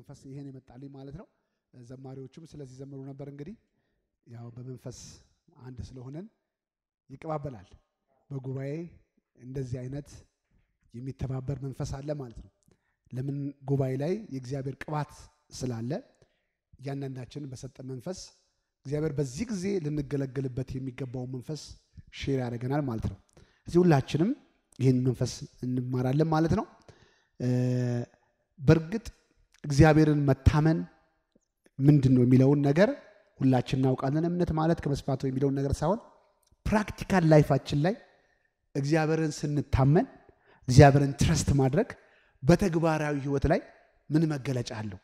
መንፈስ ይሄን የመጣልኝ ማለት ነው። ዘማሪዎቹም ስለዚህ ዘምሩ ነበር። እንግዲህ ያው በመንፈስ አንድ ስለሆነን ይቀባበላል። በጉባኤ እንደዚህ አይነት የሚተባበር መንፈስ አለ ማለት ነው። ለምን ጉባኤ ላይ የእግዚአብሔር ቅባት ስላለ እያንዳንዳችን በሰጠ መንፈስ እግዚአብሔር በዚህ ጊዜ ልንገለገልበት የሚገባውን መንፈስ ሼር ያደርገናል ማለት ነው። እዚህ ሁላችንም ይህን መንፈስ እንማራለን ማለት ነው። በእርግጥ እግዚአብሔርን መታመን ምንድን ነው የሚለውን ነገር ሁላችን እናውቃለን። እምነት ማለት ከመስፋቱ የሚለውን ነገር ሳይሆን ፕራክቲካል ላይፋችን ላይ እግዚአብሔርን ስንታመን እግዚአብሔርን ትረስት ማድረግ በተግባራዊ ህይወት ላይ ምን መገለጫ አለው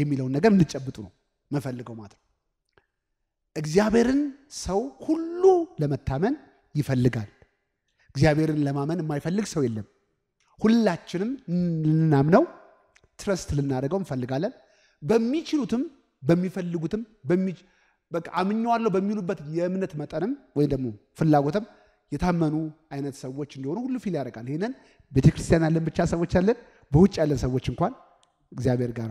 የሚለውን ነገር እንጨብጡ ነው መፈልገው ማለት ነው። እግዚአብሔርን ሰው ሁሉ ለመታመን ይፈልጋል። እግዚአብሔርን ለማመን የማይፈልግ ሰው የለም። ሁላችንም ልናምነው ትረስት ልናደርገው እንፈልጋለን። በሚችሉትም በሚፈልጉትም በቃ በሚሉበት የእምነት መጠንም ወይም ደግሞ ፍላጎትም የታመኑ አይነት ሰዎች እንደሆኑ ሁሉ ፊል ያደርጋል። ይህንን ቤተክርስቲያን ያለን ብቻ ሰዎች አለን በውጭ ያለን ሰዎች እንኳን እግዚአብሔር ጋር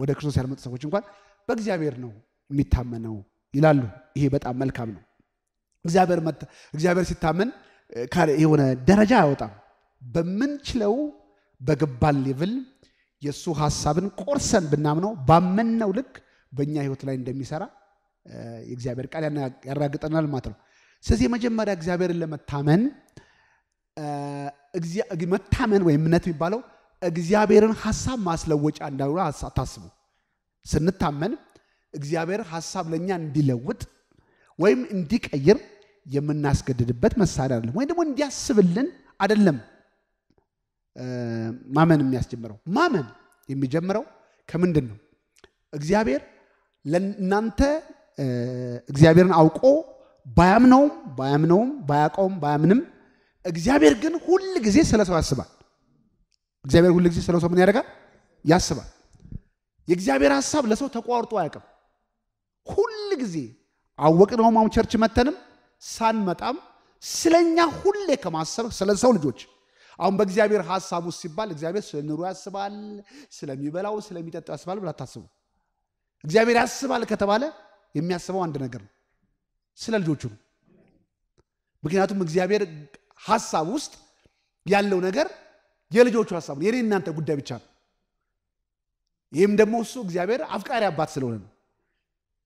ወደ ክርስቶስ ያልመጡ ሰዎች እንኳን በእግዚአብሔር ነው የሚታመነው ይላሉ። ይሄ በጣም መልካም ነው። እግዚአብሔር ሲታመን የሆነ ደረጃ አያወጣም። በምንችለው በግባል ሌቭል የእሱ ሀሳብን ቆርሰን ብናምነው ባመነው ልክ በእኛ ህይወት ላይ እንደሚሰራ የእግዚአብሔር ቃል ያራግጠናል ማለት ነው። ስለዚህ የመጀመሪያ እግዚአብሔርን ለመታመን መታመን ወይም እምነት የሚባለው እግዚአብሔርን ሀሳብ ማስለወጫ እንዳልሆነ አታስቡ። ስንታመን እግዚአብሔር ሀሳብ ለእኛ እንዲለውጥ ወይም እንዲቀይር የምናስገድድበት መሳሪያ አይደለም፣ ወይም ደግሞ እንዲያስብልን አይደለም። ማመን የሚያስጀምረው። ማመን የሚጀምረው ከምንድን ነው? እግዚአብሔር ለእናንተ እግዚአብሔርን አውቆ ባያምነውም ባያምነውም ባያውቀውም ባያምንም እግዚአብሔር ግን ሁል ጊዜ ስለ ሰው ያስባል። እግዚአብሔር ሁል ጊዜ ስለ ሰው ምን ያደርጋል? ያስባል። የእግዚአብሔር ሀሳብ ለሰው ተቋርጦ አያውቅም። ሁል ጊዜ አወቅነውም አሁን ቸርች መተንም ሳንመጣም ስለኛ ሁሌ ከማሰብ ስለ ሰው ልጆች አሁን በእግዚአብሔር ሀሳብ ውስጥ ሲባል እግዚአብሔር ስለ ኑሮ ያስባል፣ ስለሚበላው ስለሚጠጣው ያስባል ብላ ታስቡ። እግዚአብሔር ያስባል ከተባለ የሚያስበው አንድ ነገር ነው፣ ስለ ልጆቹ ነው። ምክንያቱም እግዚአብሔር ሀሳብ ውስጥ ያለው ነገር የልጆቹ ሀሳብ ነው፣ የኔ እናንተ ጉዳይ ብቻ ነው። ይህም ደግሞ እሱ እግዚአብሔር አፍቃሪ አባት ስለሆነ ነው።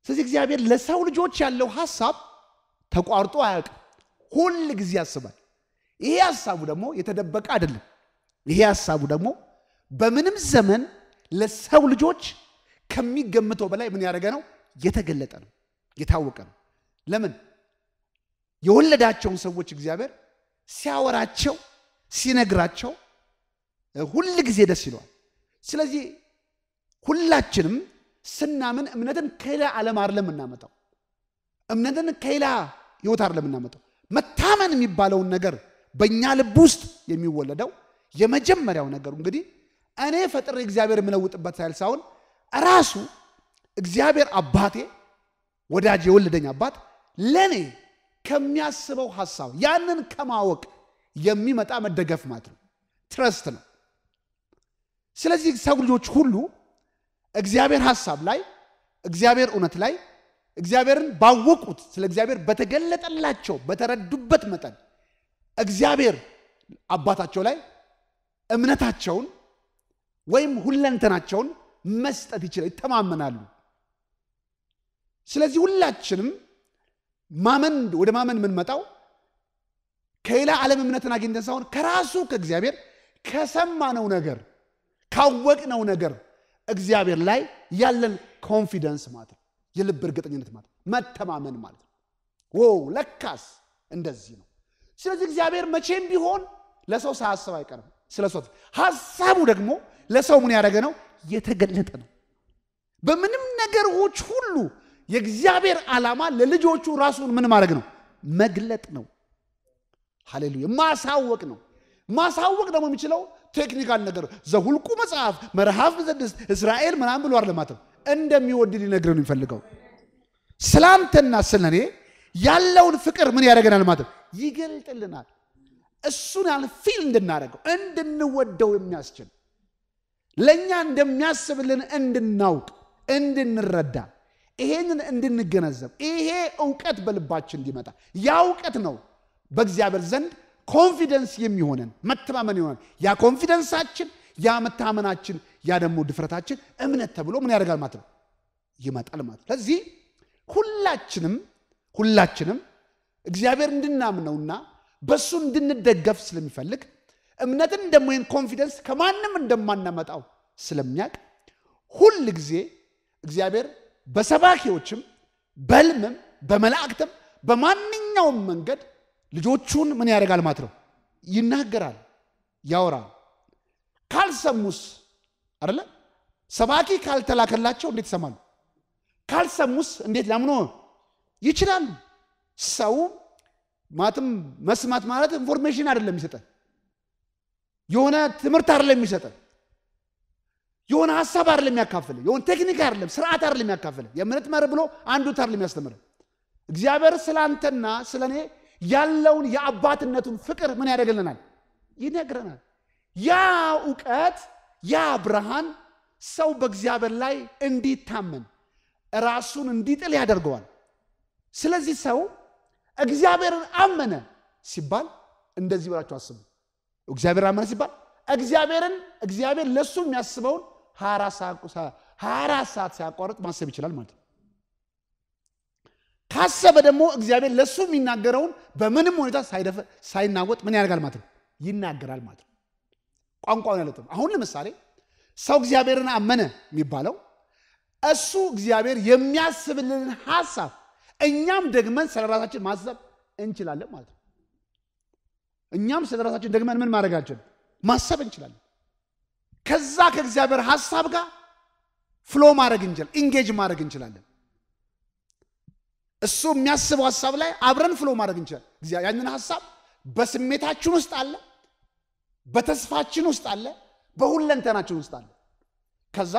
ስለዚህ እግዚአብሔር ለሰው ልጆች ያለው ሀሳብ ተቋርጦ አያውቅም፣ ሁል ጊዜ ያስባል። ይሄ ሀሳቡ ደግሞ የተደበቀ አይደለም። ይሄ ሀሳቡ ደግሞ በምንም ዘመን ለሰው ልጆች ከሚገምተው በላይ ምን ያደረገ ነው? የተገለጠ ነው፣ የታወቀ ነው። ለምን የወለዳቸውን ሰዎች እግዚአብሔር ሲያወራቸው ሲነግራቸው ሁል ጊዜ ደስ ይለዋል። ስለዚህ ሁላችንም ስናምን እምነትን ከሌላ ዓለም አይደለም የምናመጣው፣ እምነትን ከሌላ ህይወት አይደለም የምናመጣው። መታመን የሚባለውን ነገር በእኛ ልብ ውስጥ የሚወለደው የመጀመሪያው ነገሩ እንግዲህ እኔ ፈጥሬ እግዚአብሔር የምለውጥበት ሳይል ሳይሆን ራሱ እግዚአብሔር አባቴ ወዳጅ የወለደኝ አባት ለእኔ ከሚያስበው ሀሳብ ያንን ከማወቅ የሚመጣ መደገፍ ማለት ነው። ትረስት ነው። ስለዚህ ሰው ልጆች ሁሉ እግዚአብሔር ሀሳብ ላይ፣ እግዚአብሔር እውነት ላይ፣ እግዚአብሔርን ባወቁት ስለ እግዚአብሔር በተገለጠላቸው በተረዱበት መጠን እግዚአብሔር አባታቸው ላይ እምነታቸውን ወይም ሁለንተናቸውን መስጠት ይችላል፣ ይተማመናሉ። ስለዚህ ሁላችንም ማመን ወደ ማመን የምንመጣው ከሌላ ዓለም እምነትን አግኝተን ሳይሆን ከራሱ ከእግዚአብሔር ከሰማነው ነገር ካወቅነው ነገር እግዚአብሔር ላይ ያለን ኮንፊደንስ ማለት ነው። የልብ እርግጠኝነት ማለት መተማመን ማለት ነው። ዎ ለካስ እንደዚህ ነው። ስለዚህ እግዚአብሔር መቼም ቢሆን ለሰው ሳያስብ አይቀርም። ስለ ሶት ሀሳቡ ደግሞ ለሰው ምን ያደረገ ነው? የተገለጠ ነው። በምንም ነገሮች ሁሉ የእግዚአብሔር ዓላማ ለልጆቹ ራሱን ምን ማድረግ ነው? መግለጥ ነው። ሀሌሉያ ማሳወቅ ነው። ማሳወቅ ደግሞ የሚችለው ቴክኒካል ነገር ዘሁልቁ መጽሐፍ መርሃፍ ዘድስት እስራኤል ምናምን ብሎ አይደለም እንደሚወድ ሊነግረን የሚፈልገው ስላንተና ስለ እኔ ያለውን ፍቅር ምን ያደርገናል ማለት ነው? ይገልጥልናል። እሱን ፊል እንድናደርገው እንድንወደው የሚያስችል ለእኛ እንደሚያስብልን እንድናውቅ እንድንረዳ ይሄንን እንድንገነዘብ ይሄ እውቀት በልባችን እንዲመጣ ያ እውቀት ነው በእግዚአብሔር ዘንድ ኮንፊደንስ የሚሆነን መተማመን ይሆናል። ያ ኮንፊደንሳችን፣ ያ መተማመናችን ያ ደግሞ ድፍረታችን እምነት ተብሎ ምን ያደርጋል ማለት ነው ይመጣል ማለት። ስለዚህ ሁላችንም ሁላችንም እግዚአብሔር እንድናምነውና በእሱ እንድንደገፍ ስለሚፈልግ እምነትን ደግሞ ይህን ኮንፊደንስ ከማንም እንደማናመጣው ስለሚያውቅ ሁል ጊዜ እግዚአብሔር በሰባኪዎችም በልምም በመላእክትም በማንኛውም መንገድ ልጆቹን ምን ያደርጋል ማለት ነው ይናገራል ያወራል ካልሰሙስ አይደለ ሰባኪ ካልተላከላቸው እንዴት ይሰማሉ ካልሰሙስ እንዴት ላምኖ ይችላሉ። ሰው ማትም መስማት ማለት ኢንፎርሜሽን አይደለም የሚሰጠን፣ የሆነ ትምህርት አይደለም የሚሰጠን፣ የሆነ ሀሳብ አይደለም የሚያካፍልን፣ የሆነ ቴክኒክ አይደለም፣ ስርዓት አይደለም የሚያካፍልን። የእምነት መር ብሎ አንዱ ታር የሚያስተምርን። እግዚአብሔር ስለ አንተና ስለ እኔ ያለውን የአባትነቱን ፍቅር ምን ያደርግልናል? ይነግረናል። ያ እውቀት ያ ብርሃን ሰው በእግዚአብሔር ላይ እንዲታመን ራሱን እንዲጥል ያደርገዋል። ስለዚህ ሰው እግዚአብሔርን አመነ ሲባል እንደዚህ ብላችሁ አስቡ። እግዚአብሔር አመነ ሲባል እግዚአብሔርን እግዚአብሔር ለእሱ የሚያስበውን ሀያ አራት ሰዓት ሳያቋርጥ ማሰብ ይችላል ማለት ነው። ካሰበ ደግሞ እግዚአብሔር ለእሱ የሚናገረውን በምንም ሁኔታ ሳይናወጥ ምን ያደርጋል ማለት ነው ይናገራል ማለት ነው። ቋንቋውን ያለጥም። አሁን ለምሳሌ ሰው እግዚአብሔርን አመነ የሚባለው እሱ እግዚአብሔር የሚያስብልንን ሀሳብ እኛም ደግመን ስለ ራሳችን ማሰብ እንችላለን ማለት ነው። እኛም ስለ ራሳችን ደግመን ምን ማድረጋችን ማሰብ እንችላለን። ከዛ ከእግዚአብሔር ሀሳብ ጋር ፍሎ ማድረግ እንችላለን፣ ኢንጌጅ ማድረግ እንችላለን። እሱ የሚያስበው ሀሳብ ላይ አብረን ፍሎ ማድረግ እንችላለን። ያንን ሀሳብ በስሜታችን ውስጥ አለ፣ በተስፋችን ውስጥ አለ፣ በሁለንተናችን ውስጥ አለ። ከዛ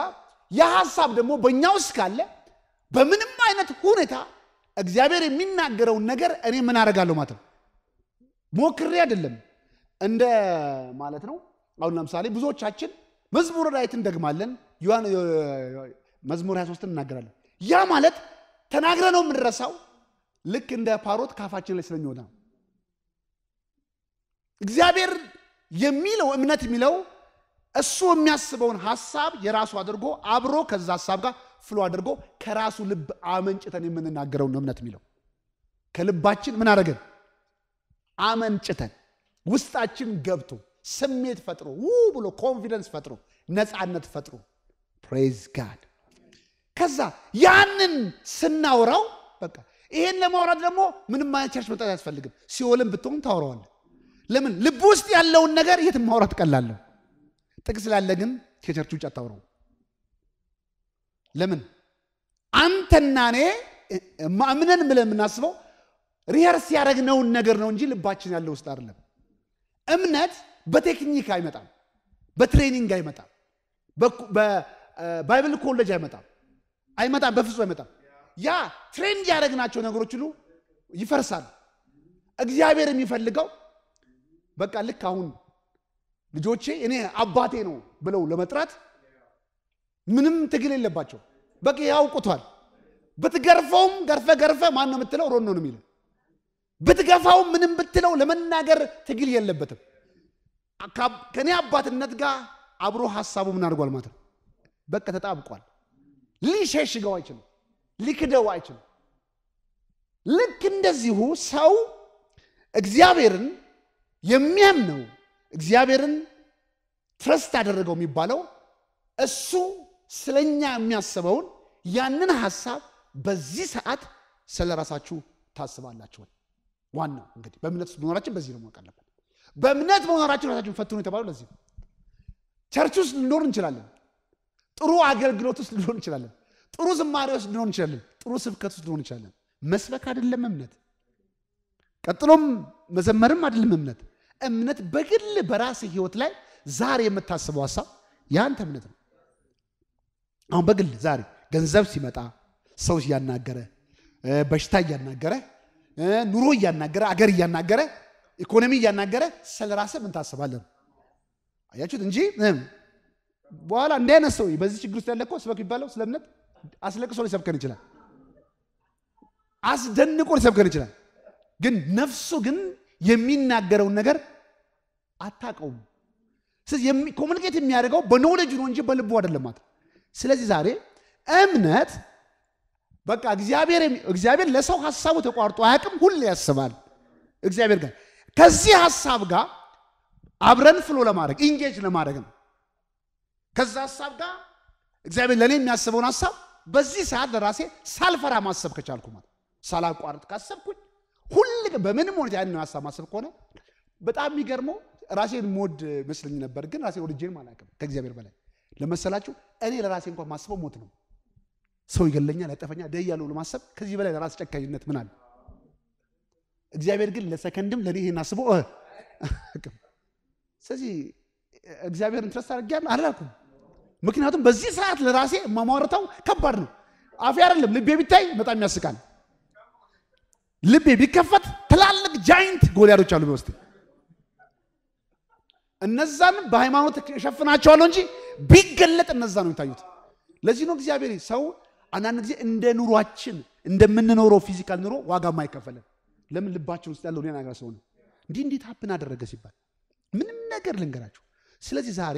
ያ ሀሳብ ደግሞ በእኛ ውስጥ ካለ በምንም አይነት ሁኔታ እግዚአብሔር የሚናገረውን ነገር እኔ ምን አደርጋለሁ ማለት ነው። ሞክሬ አይደለም እንደ ማለት ነው። አሁን ለምሳሌ ብዙዎቻችን መዝሙር ዳዊት እንደግማለን፣ መዝሙር 23 እናገራለን። ያ ማለት ተናግረ ነው የምንረሳው። ልክ እንደ ፓሮት ካፋችን ላይ ስለሚወጣ ነው። እግዚአብሔር የሚለው እምነት የሚለው እሱ የሚያስበውን ሀሳብ የራሱ አድርጎ አብሮ ከዛ ሀሳብ ጋር ፍሎ አድርጎ ከራሱ ልብ አመንጭተን የምንናገረው ነው እምነት የሚለው ከልባችን ምን አደረገን አመንጭተን ውስጣችን ገብቶ ስሜት ፈጥሮ ው ብሎ ኮንፊደንስ ፈጥሮ ነፃነት ፈጥሮ ፕሬዝ ጋድ ከዛ ያንን ስናውራው? በቃ ይሄን ለማውራት ደግሞ ምንም አይነት ቸርች መጣት አያስፈልግም ሲወልም ብትሆን ታውረዋለ ለምን ልብ ውስጥ ያለውን ነገር የትም ማውራት ቀላለሁ ጥቅስ ስላለ ግን ከቸርች ውጭ አታውረው ለምን አንተና እኔ ማምነን ብለን የምናስበው ሪኸርስ ያደረግነውን ነገር ነው እንጂ ልባችን ያለው ውስጥ አይደለም። እምነት በቴክኒክ አይመጣም፣ በትሬኒንግ አይመጣም፣ በባይብል ኮሌጅ አይመጣም፣ አይመጣም፣ በፍጹም አይመጣም። ያ ትሬንድ ያደረግናቸው ነገሮች ሁሉ ይፈርሳል። እግዚአብሔር የሚፈልገው በቃ ልክ አሁን ልጆቼ እኔ አባቴ ነው ብለው ለመጥራት ምንም ትግል የለባቸው። በቂ ያውቁቷል። ብትገርፈውም ገርፈ ገርፈ ማን ነው የምትለው? ሮኖ ነው የሚለው። ብትገፋውም ምንም ብትለው ለመናገር ትግል የለበትም። ከእኔ አባትነት ጋር አብሮ ሀሳቡ ምን አድርጓል ማለት ነው። በቃ ተጣብቋል። ሊሸሽገው አይችልም። ሊክደው አይችልም። ልክ እንደዚሁ ሰው እግዚአብሔርን የሚያምነው እግዚአብሔርን ትረስት አደረገው የሚባለው እሱ ስለኛ የሚያስበውን ያንን ሀሳብ በዚህ ሰዓት ስለ ራሳችሁ ታስባላችሁ ወይ? ዋናው እንግዲህ በእምነት ውስጥ መኖራችን በዚህ ነው ማወቅ አለብን። በእምነት መኖራችን ራሳችን ፈትኑ የተባለው ለዚህ ነው። ቸርች ውስጥ ልንኖር እንችላለን። ጥሩ አገልግሎት ውስጥ ልንሆን እንችላለን። ጥሩ ዝማሬ ውስጥ ልንሆን እንችላለን። ጥሩ ስብከት ውስጥ ልንሆን እንችላለን። መስበክ አይደለም እምነት። ቀጥሎም መዘመርም አይደለም እምነት። እምነት በግል በራስ ህይወት ላይ ዛሬ የምታስበው ሀሳብ የአንተ እምነት ነው። አሁን በግል ዛሬ ገንዘብ ሲመጣ ሰው እያናገረ በሽታ እያናገረ ኑሮ እያናገረ አገር እያናገረ ኢኮኖሚ እያናገረ ስለ ራስህ ምን ታስባለን? አያችሁት እንጂ በኋላ እንዲህ አይነት ሰው በዚህ ችግር ውስጥ ያለ እኮ ስበክ ይባለው ስለ እምነት አስለቅሶ ሊሰብከን ይችላል። አስደንቆ ሊሰብከን ይችላል። ግን ነፍሱ ግን የሚናገረውን ነገር አታውቀውም። ኮሚኒኬት የሚያደርገው በኖሌጅ ነው እንጂ በልቡ አይደለም ማለት ስለዚህ ዛሬ እምነት በቃ እግዚአብሔር ለሰው ሀሳቡ ተቋርጦ አያውቅም። ሁሌ ያስባል እግዚአብሔር ጋር ከዚህ ሀሳብ ጋር አብረን ፍሎ ለማድረግ ኢንጌጅ ለማድረግ ነው። ከዛ ሀሳብ ጋር እግዚአብሔር ለእኔ የሚያስበውን ሀሳብ በዚህ ሰዓት ለራሴ ሳልፈራ ማሰብ ከቻልኩ ማለት ሳላቋርጥ ካሰብኩኝ ሁል በምንም ሆነት ያን ሀሳብ ማሰብ ከሆነ በጣም የሚገርመው ራሴን ሞድ መስለኝ ነበር፣ ግን ራሴን ወድጄንም አላውቅም ከእግዚአብሔር በላይ ለመሰላችሁ እኔ ለራሴ እንኳን ማስበው ሞት ነው። ሰው ይገለኛል፣ ያጠፈኛል፣ ደይ ያለው ለማሰብ ከዚህ በላይ ለራስ ጨካኝነት ምን አለ? እግዚአብሔር ግን ለሰከንድም ለእኔ ይህን አስቦ ስለዚህ እግዚአብሔር ትረስ አድርጌያለሁ አላልኩም። ምክንያቱም በዚህ ሰዓት ለራሴ የማሟርተው ከባድ ነው። አፌ አይደለም ልቤ ቢታይ በጣም ያስቃል። ልቤ ቢከፈት ትላልቅ ጃይንት ጎልያዶች አሉ በውስጥ እነዛንም በሃይማኖት እሸፍናቸዋለሁ እንጂ ቢገለጥ እነዛ ነው የሚታዩት። ለዚህ ነው እግዚአብሔር ሰው አንዳንድ ጊዜ እንደ ኑሯችን እንደምንኖረው ፊዚካል ኑሮ ዋጋ ማይከፈለን። ለምን ልባችን ውስጥ ያለው ሌላ ነገር ስለሆነ እንዲህ እንዴት ሀፕን አደረገ ሲባል ምንም ነገር ልንገራችሁ። ስለዚህ ዛሬ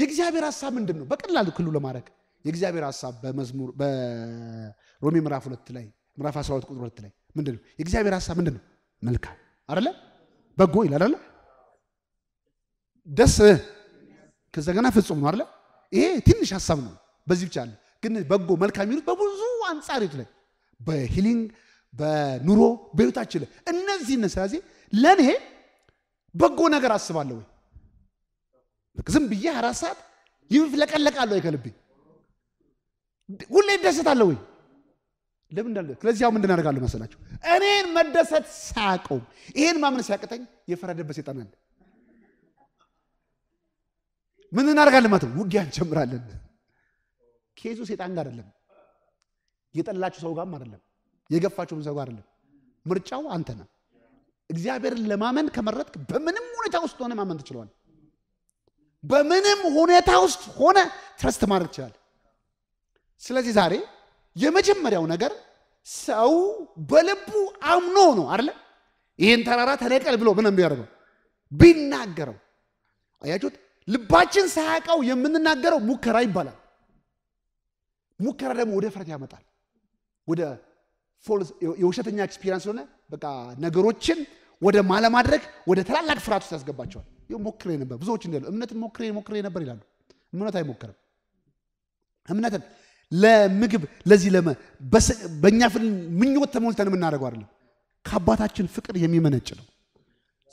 የእግዚአብሔር ሀሳብ ምንድን ነው? በቀላሉ ክሉ ለማድረግ የእግዚአብሔር ሀሳብ በመዝሙር በሮሜ ምዕራፍ ሁለት ላይ ምዕራፍ 12 ቁጥር ሁለት ላይ ምንድን ነው የእግዚአብሔር ሀሳብ ምንድን ነው? መልካም አይደለ? በጎ ይላል አይደለ? ደስ ከዛ ገና ፍጹም ነው አይደለ? ይሄ ትንሽ ሀሳብ ነው። በዚህ ብቻ አለ። ግን በጎ መልካም የሚሉት በብዙ አንጻር ይት ላይ በሂሊንግ በኑሮ በህይወታችን ላይ እነዚህ ነ ስለዚህ ለእኔ በጎ ነገር አስባለሁ ወይ ዝም ብዬ አራት ሰዓት ይፍለቀለቃለሁ ወይ ከልቤ ሁሌ ይደሰታለሁ ወይ ለምን እንዳለ ስለዚህ ያው ምንድን አደርጋለሁ መሰላችሁ እኔን መደሰት ሳያቀውም ይሄን ማመን ሲያቅተኝ የፈረደበት ሰይጣን አለ ምን እናደርጋለን ማለት ነው? ውጊያ እንጀምራለን። ኬዙ ሴጣን ጋር አይደለም፣ የጠላችሁ ሰው ጋርም አይደለም፣ የገፋችሁም ሰው ጋር አይደለም። ምርጫው አንተ ነህ። እግዚአብሔርን ለማመን ከመረጥክ በምንም ሁኔታ ውስጥ ሆነ ማመን ትችለዋል። በምንም ሁኔታ ውስጥ ሆነ ትረስት ማድረግ ትችላል። ስለዚህ ዛሬ የመጀመሪያው ነገር ሰው በልቡ አምኖ ነው አለ ይህን ተራራ ተነቀል ብሎ ምን የሚያደርገው ቢናገረው አያችሁት? ልባችን ሳያውቀው የምንናገረው ሙከራ ይባላል። ሙከራ ደግሞ ወደ ፍረት ያመጣል። ወደ ፎልስ የውሸተኛ ኤክስፒሪንስ ስለሆነ በቃ ነገሮችን ወደ ማለማድረግ ወደ ትላላቅ ፍርሃት ውስጥ ያስገባቸዋል። ሞክሬ ነበር ብዙዎች እንዲሉ እምነትን ሞክሬ ሞክሬ ነበር ይላሉ። እምነት አይሞክርም። እምነትን ለምግብ ለዚህ ለመ በእኛ ፍል ምኞት ተሞልተን የምናደርገው አይደለም፣ ከአባታችን ፍቅር የሚመነጭ ነው።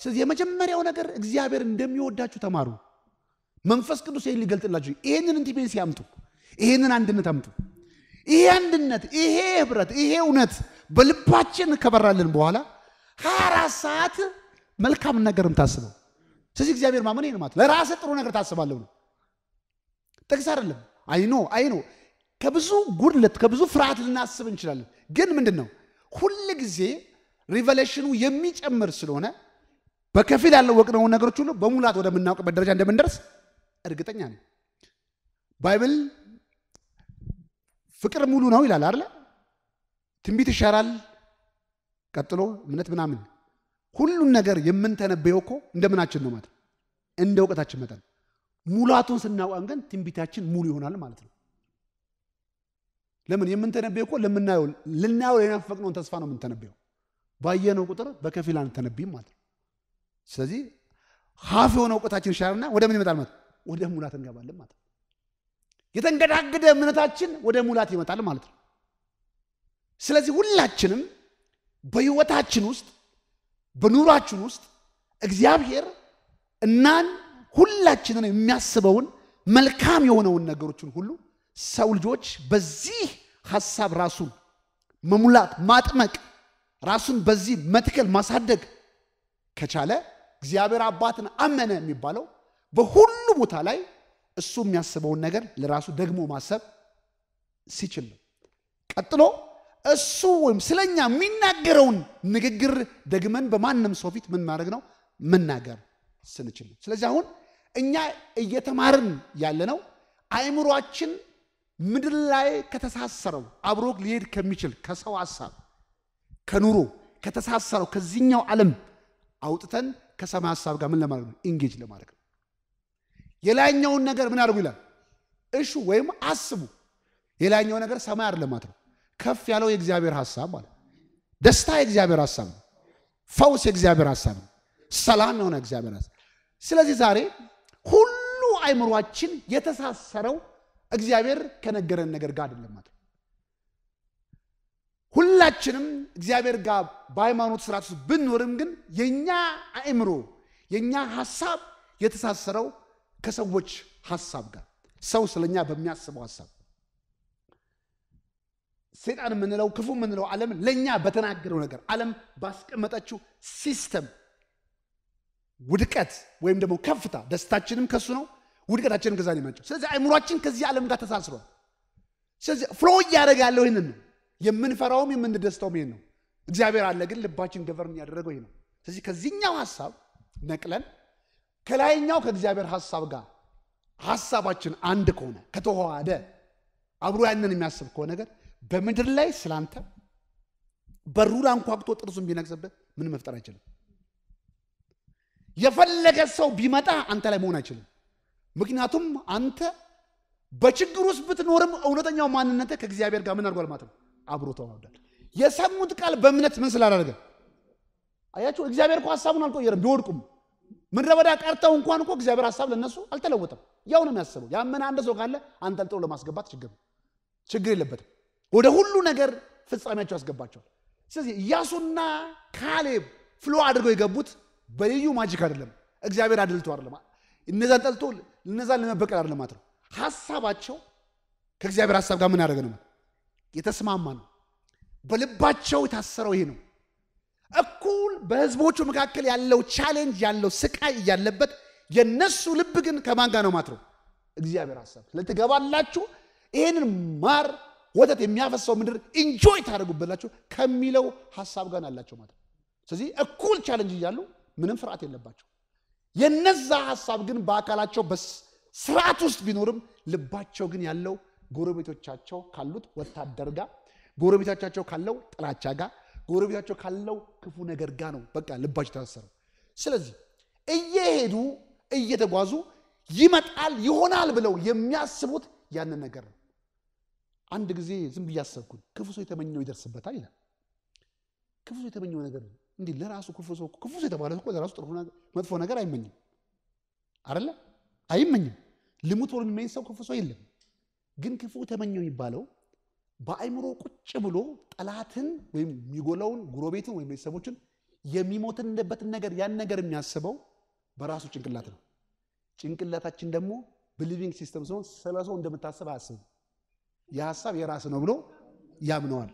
ስለዚህ የመጀመሪያው ነገር እግዚአብሔር እንደሚወዳችሁ ተማሩ። መንፈስ ቅዱስ ይህን ሊገልጥላቸው ይህንን ኢንቲሜሲ አምጡ፣ ይህንን አንድነት አምጡ። ይሄ አንድነት፣ ይሄ ህብረት፣ ይሄ እውነት በልባችን ከበራልን በኋላ ሀያ አራት ሰዓት መልካም ነገርም ታስበው። ስለዚህ እግዚአብሔር ማመን ይህን ማለት ለራስህ ጥሩ ነገር ታስባለሁ ነው፣ ጥቅስ አይደለም። አይኖ አይኖ ከብዙ ጉድለት ከብዙ ፍርሃት ልናስብ እንችላለን። ግን ምንድን ነው ሁል ጊዜ ሪቨሌሽኑ የሚጨምር ስለሆነ በከፊል ያላወቅነውን ነገሮች ሁሉ በሙላት ወደምናውቅበት ደረጃ እንደምንደርስ እርግጠኛ ነኝ። ባይብል ፍቅር ሙሉ ነው ይላል አይደለ? ትንቢት ይሻራል፣ ቀጥሎ እምነት ምናምን። ሁሉን ነገር የምንተነበየው እኮ እንደምናችን ነው ማለት እንደ እውቀታችን መጠን ሙላቱን ስናውቀን ግን ትንቢታችን ሙሉ ይሆናል ማለት ነው። ለምን የምንተነበየው እኮ ለምናየው ልናየው የናፈቅነውን ተስፋ ነው የምንተነበየው። ባየነው ቁጥር በከፊል አንተነብይም ማለት ነው። ስለዚህ ሀፍ የሆነ እውቀታችን ይሻራልና ወደ ምን ይመጣል ማለት ወደ ሙላት እንገባለን ማለት ነው። የተንገዳገደ እምነታችን ወደ ሙላት ይመጣል ማለት ነው። ስለዚህ ሁላችንም በሕይወታችን ውስጥ በኑሯችን ውስጥ እግዚአብሔር እናን ሁላችንን የሚያስበውን መልካም የሆነውን ነገሮችን ሁሉ ሰው ልጆች በዚህ ሀሳብ ራሱን መሙላት ማጥመቅ ራሱን በዚህ መትከል ማሳደግ ከቻለ እግዚአብሔር አባትን አመነ የሚባለው በሁሉ ቦታ ላይ እሱ የሚያስበውን ነገር ለራሱ ደግሞ ማሰብ ሲችል ነው። ቀጥሎ እሱ ወይም ስለኛ የሚናገረውን ንግግር ደግመን በማንም ሰው ፊት ምን ማድረግ ነው መናገር ስንችል ነው። ስለዚህ አሁን እኛ እየተማርን ያለነው አእምሯችን ምድር ላይ ከተሳሰረው አብሮ ሊሄድ ከሚችል ከሰው ሀሳብ ከኑሮ ከተሳሰረው ከዚህኛው ዓለም አውጥተን ከሰማይ ሀሳብ ጋር ምን ለማድረግ ነው ኢንጌጅ ለማድረግ የላይኛውን ነገር ምን አድርጉ ይላል? እሹ ወይም አስቡ። የላይኛው ነገር ሰማይ አይደለም ማለት ነው። ከፍ ያለው የእግዚአብሔር ሀሳብ ማለት ደስታ የእግዚአብሔር ሀሳብ ነው። ፈውስ የእግዚአብሔር ሀሳብ ነው። ሰላም የሆነ እግዚአብሔር ሐሳብ። ስለዚህ ዛሬ ሁሉ አይምሯችን የተሳሰረው እግዚአብሔር ከነገረን ነገር ጋር አይደለም ማለት ሁላችንም እግዚአብሔር ጋር በሃይማኖት ስርዓት ውስጥ ብንኖርም ግን የእኛ አእምሮ የእኛ ሀሳብ የተሳሰረው ከሰዎች ሀሳብ ጋር ሰው ስለኛ በሚያስበው ሀሳብ ሴጣን የምንለው ክፉ የምንለው ዓለም ለእኛ በተናገረው ነገር ዓለም ባስቀመጠችው ሲስተም ውድቀት ወይም ደግሞ ከፍታ ደስታችንም ከሱ ነው፣ ውድቀታችንም ከዛ ናቸው። ስለዚህ አይምሯችን ከዚህ ዓለም ጋር ተሳስሯል። ስለዚህ ፍሎ እያደረገ ያለው ይህንን ነው። የምንፈራውም የምንደስተውም ይህን ነው። እግዚአብሔር አለ፣ ግን ልባችን ገቨርን ያደረገው ይህ ነው። ስለዚህ ከዚህኛው ሀሳብ ነቅለን ከላይኛው ከእግዚአብሔር ሐሳብ ጋር ሐሳባችን አንድ ከሆነ ከተዋሃደ አብሮ ያንን የሚያስብ ከሆነ ነገር በምድር ላይ ስላንተ በሩን አንኳኩቶ ጥርሱን ቢነቅስበት ምን መፍጠር አይችልም። የፈለገ ሰው ቢመጣ አንተ ላይ መሆን አይችልም። ምክንያቱም አንተ በችግር ውስጥ ብትኖርም እውነተኛው ማንነት ከእግዚአብሔር ጋር ምን አድርጓል ማለት ነው፣ አብሮ ተዋህዷል። የሰሙት ቃል በእምነት ምን ስላላደረገ አያችሁ፣ እግዚአብሔር እኮ ሀሳቡን አልቀየረም። ቢወድቁም ምድረ በዳ ቀርተው እንኳን እኮ እግዚአብሔር ሀሳብ ለነሱ አልተለወጠም። ያው ነው የሚያስበው። ያመነ አንድ ሰው ካለ አንጠልጥሎ ለማስገባት ችግር ችግር የለበትም። ወደ ሁሉ ነገር ፍጻሜያቸው ያስገባቸዋል። ስለዚህ ኢያሱና ካሌብ ፍሎ አድርገው የገቡት በልዩ ማጂክ አይደለም። እግዚአብሔር አድልቶ አይደለም። እነዛን ጠልቶ እነዛን ለመበቀል አይደለም ማለት ነው። ሀሳባቸው ከእግዚአብሔር ሀሳብ ጋር ምን ያደረገ ነው? የተስማማ ነው። በልባቸው የታሰረው ይሄ ነው። እኩል በህዝቦቹ መካከል ያለው ቻሌንጅ ያለው ስቃይ እያለበት የነሱ ልብ ግን ከማን ጋር ነው ማትረው? እግዚአብሔር ሀሳብ ለትገባላችሁ ይህንን ማር ወተት የሚያፈሰው ምድር ኢንጆይ ታደርጉበላችሁ ከሚለው ሀሳብ ጋር አላቸው ማለት ነው። ስለዚህ እኩል ቻለንጅ እያሉ ምንም ፍርሃት የለባቸው። የነዛ ሀሳብ ግን በአካላቸው በስርዓት ውስጥ ቢኖርም ልባቸው ግን ያለው ጎረቤቶቻቸው ካሉት ወታደር ጋር፣ ጎረቤቶቻቸው ካለው ጥላቻ ጋር ጎረቤታቸው ካለው ክፉ ነገር ጋር ነው በቃ ልባቸው ታሰረው። ስለዚህ እየሄዱ እየተጓዙ ይመጣል ይሆናል ብለው የሚያስቡት ያንን ነገር ነው። አንድ ጊዜ ዝም ብዬ አሰብኩኝ። ክፉ ሰው የተመኘው ይደርስበታል ይላል። ክፉ ሰው የተመኘው ነገር ነው እንዲህ ለራሱ ክፉ ሰው ክፉ ሰው የተባለ እኮ ለራሱ ጥሩ ነገር መጥፎ ነገር አይመኝም አይደለ? አይመኝም። ልሙት ብሎ የሚመኝ ሰው ክፉ ሰው የለም። ግን ክፉ ተመኘው የሚባለው በአይምሮ ቁጭ ብሎ ጠላትን ወይም የሚጎለውን ጉሮቤትን ወይም ቤተሰቦችን የሚሞትንበትን ነገር ያን ነገር የሚያስበው በራሱ ጭንቅላት ነው። ጭንቅላታችን ደግሞ ብሊቪንግ ሲስተም ሲሆን ስለ ሰው እንደምታስብ አያስብም። የሀሳብ የራስ ነው ብሎ ያምነዋል።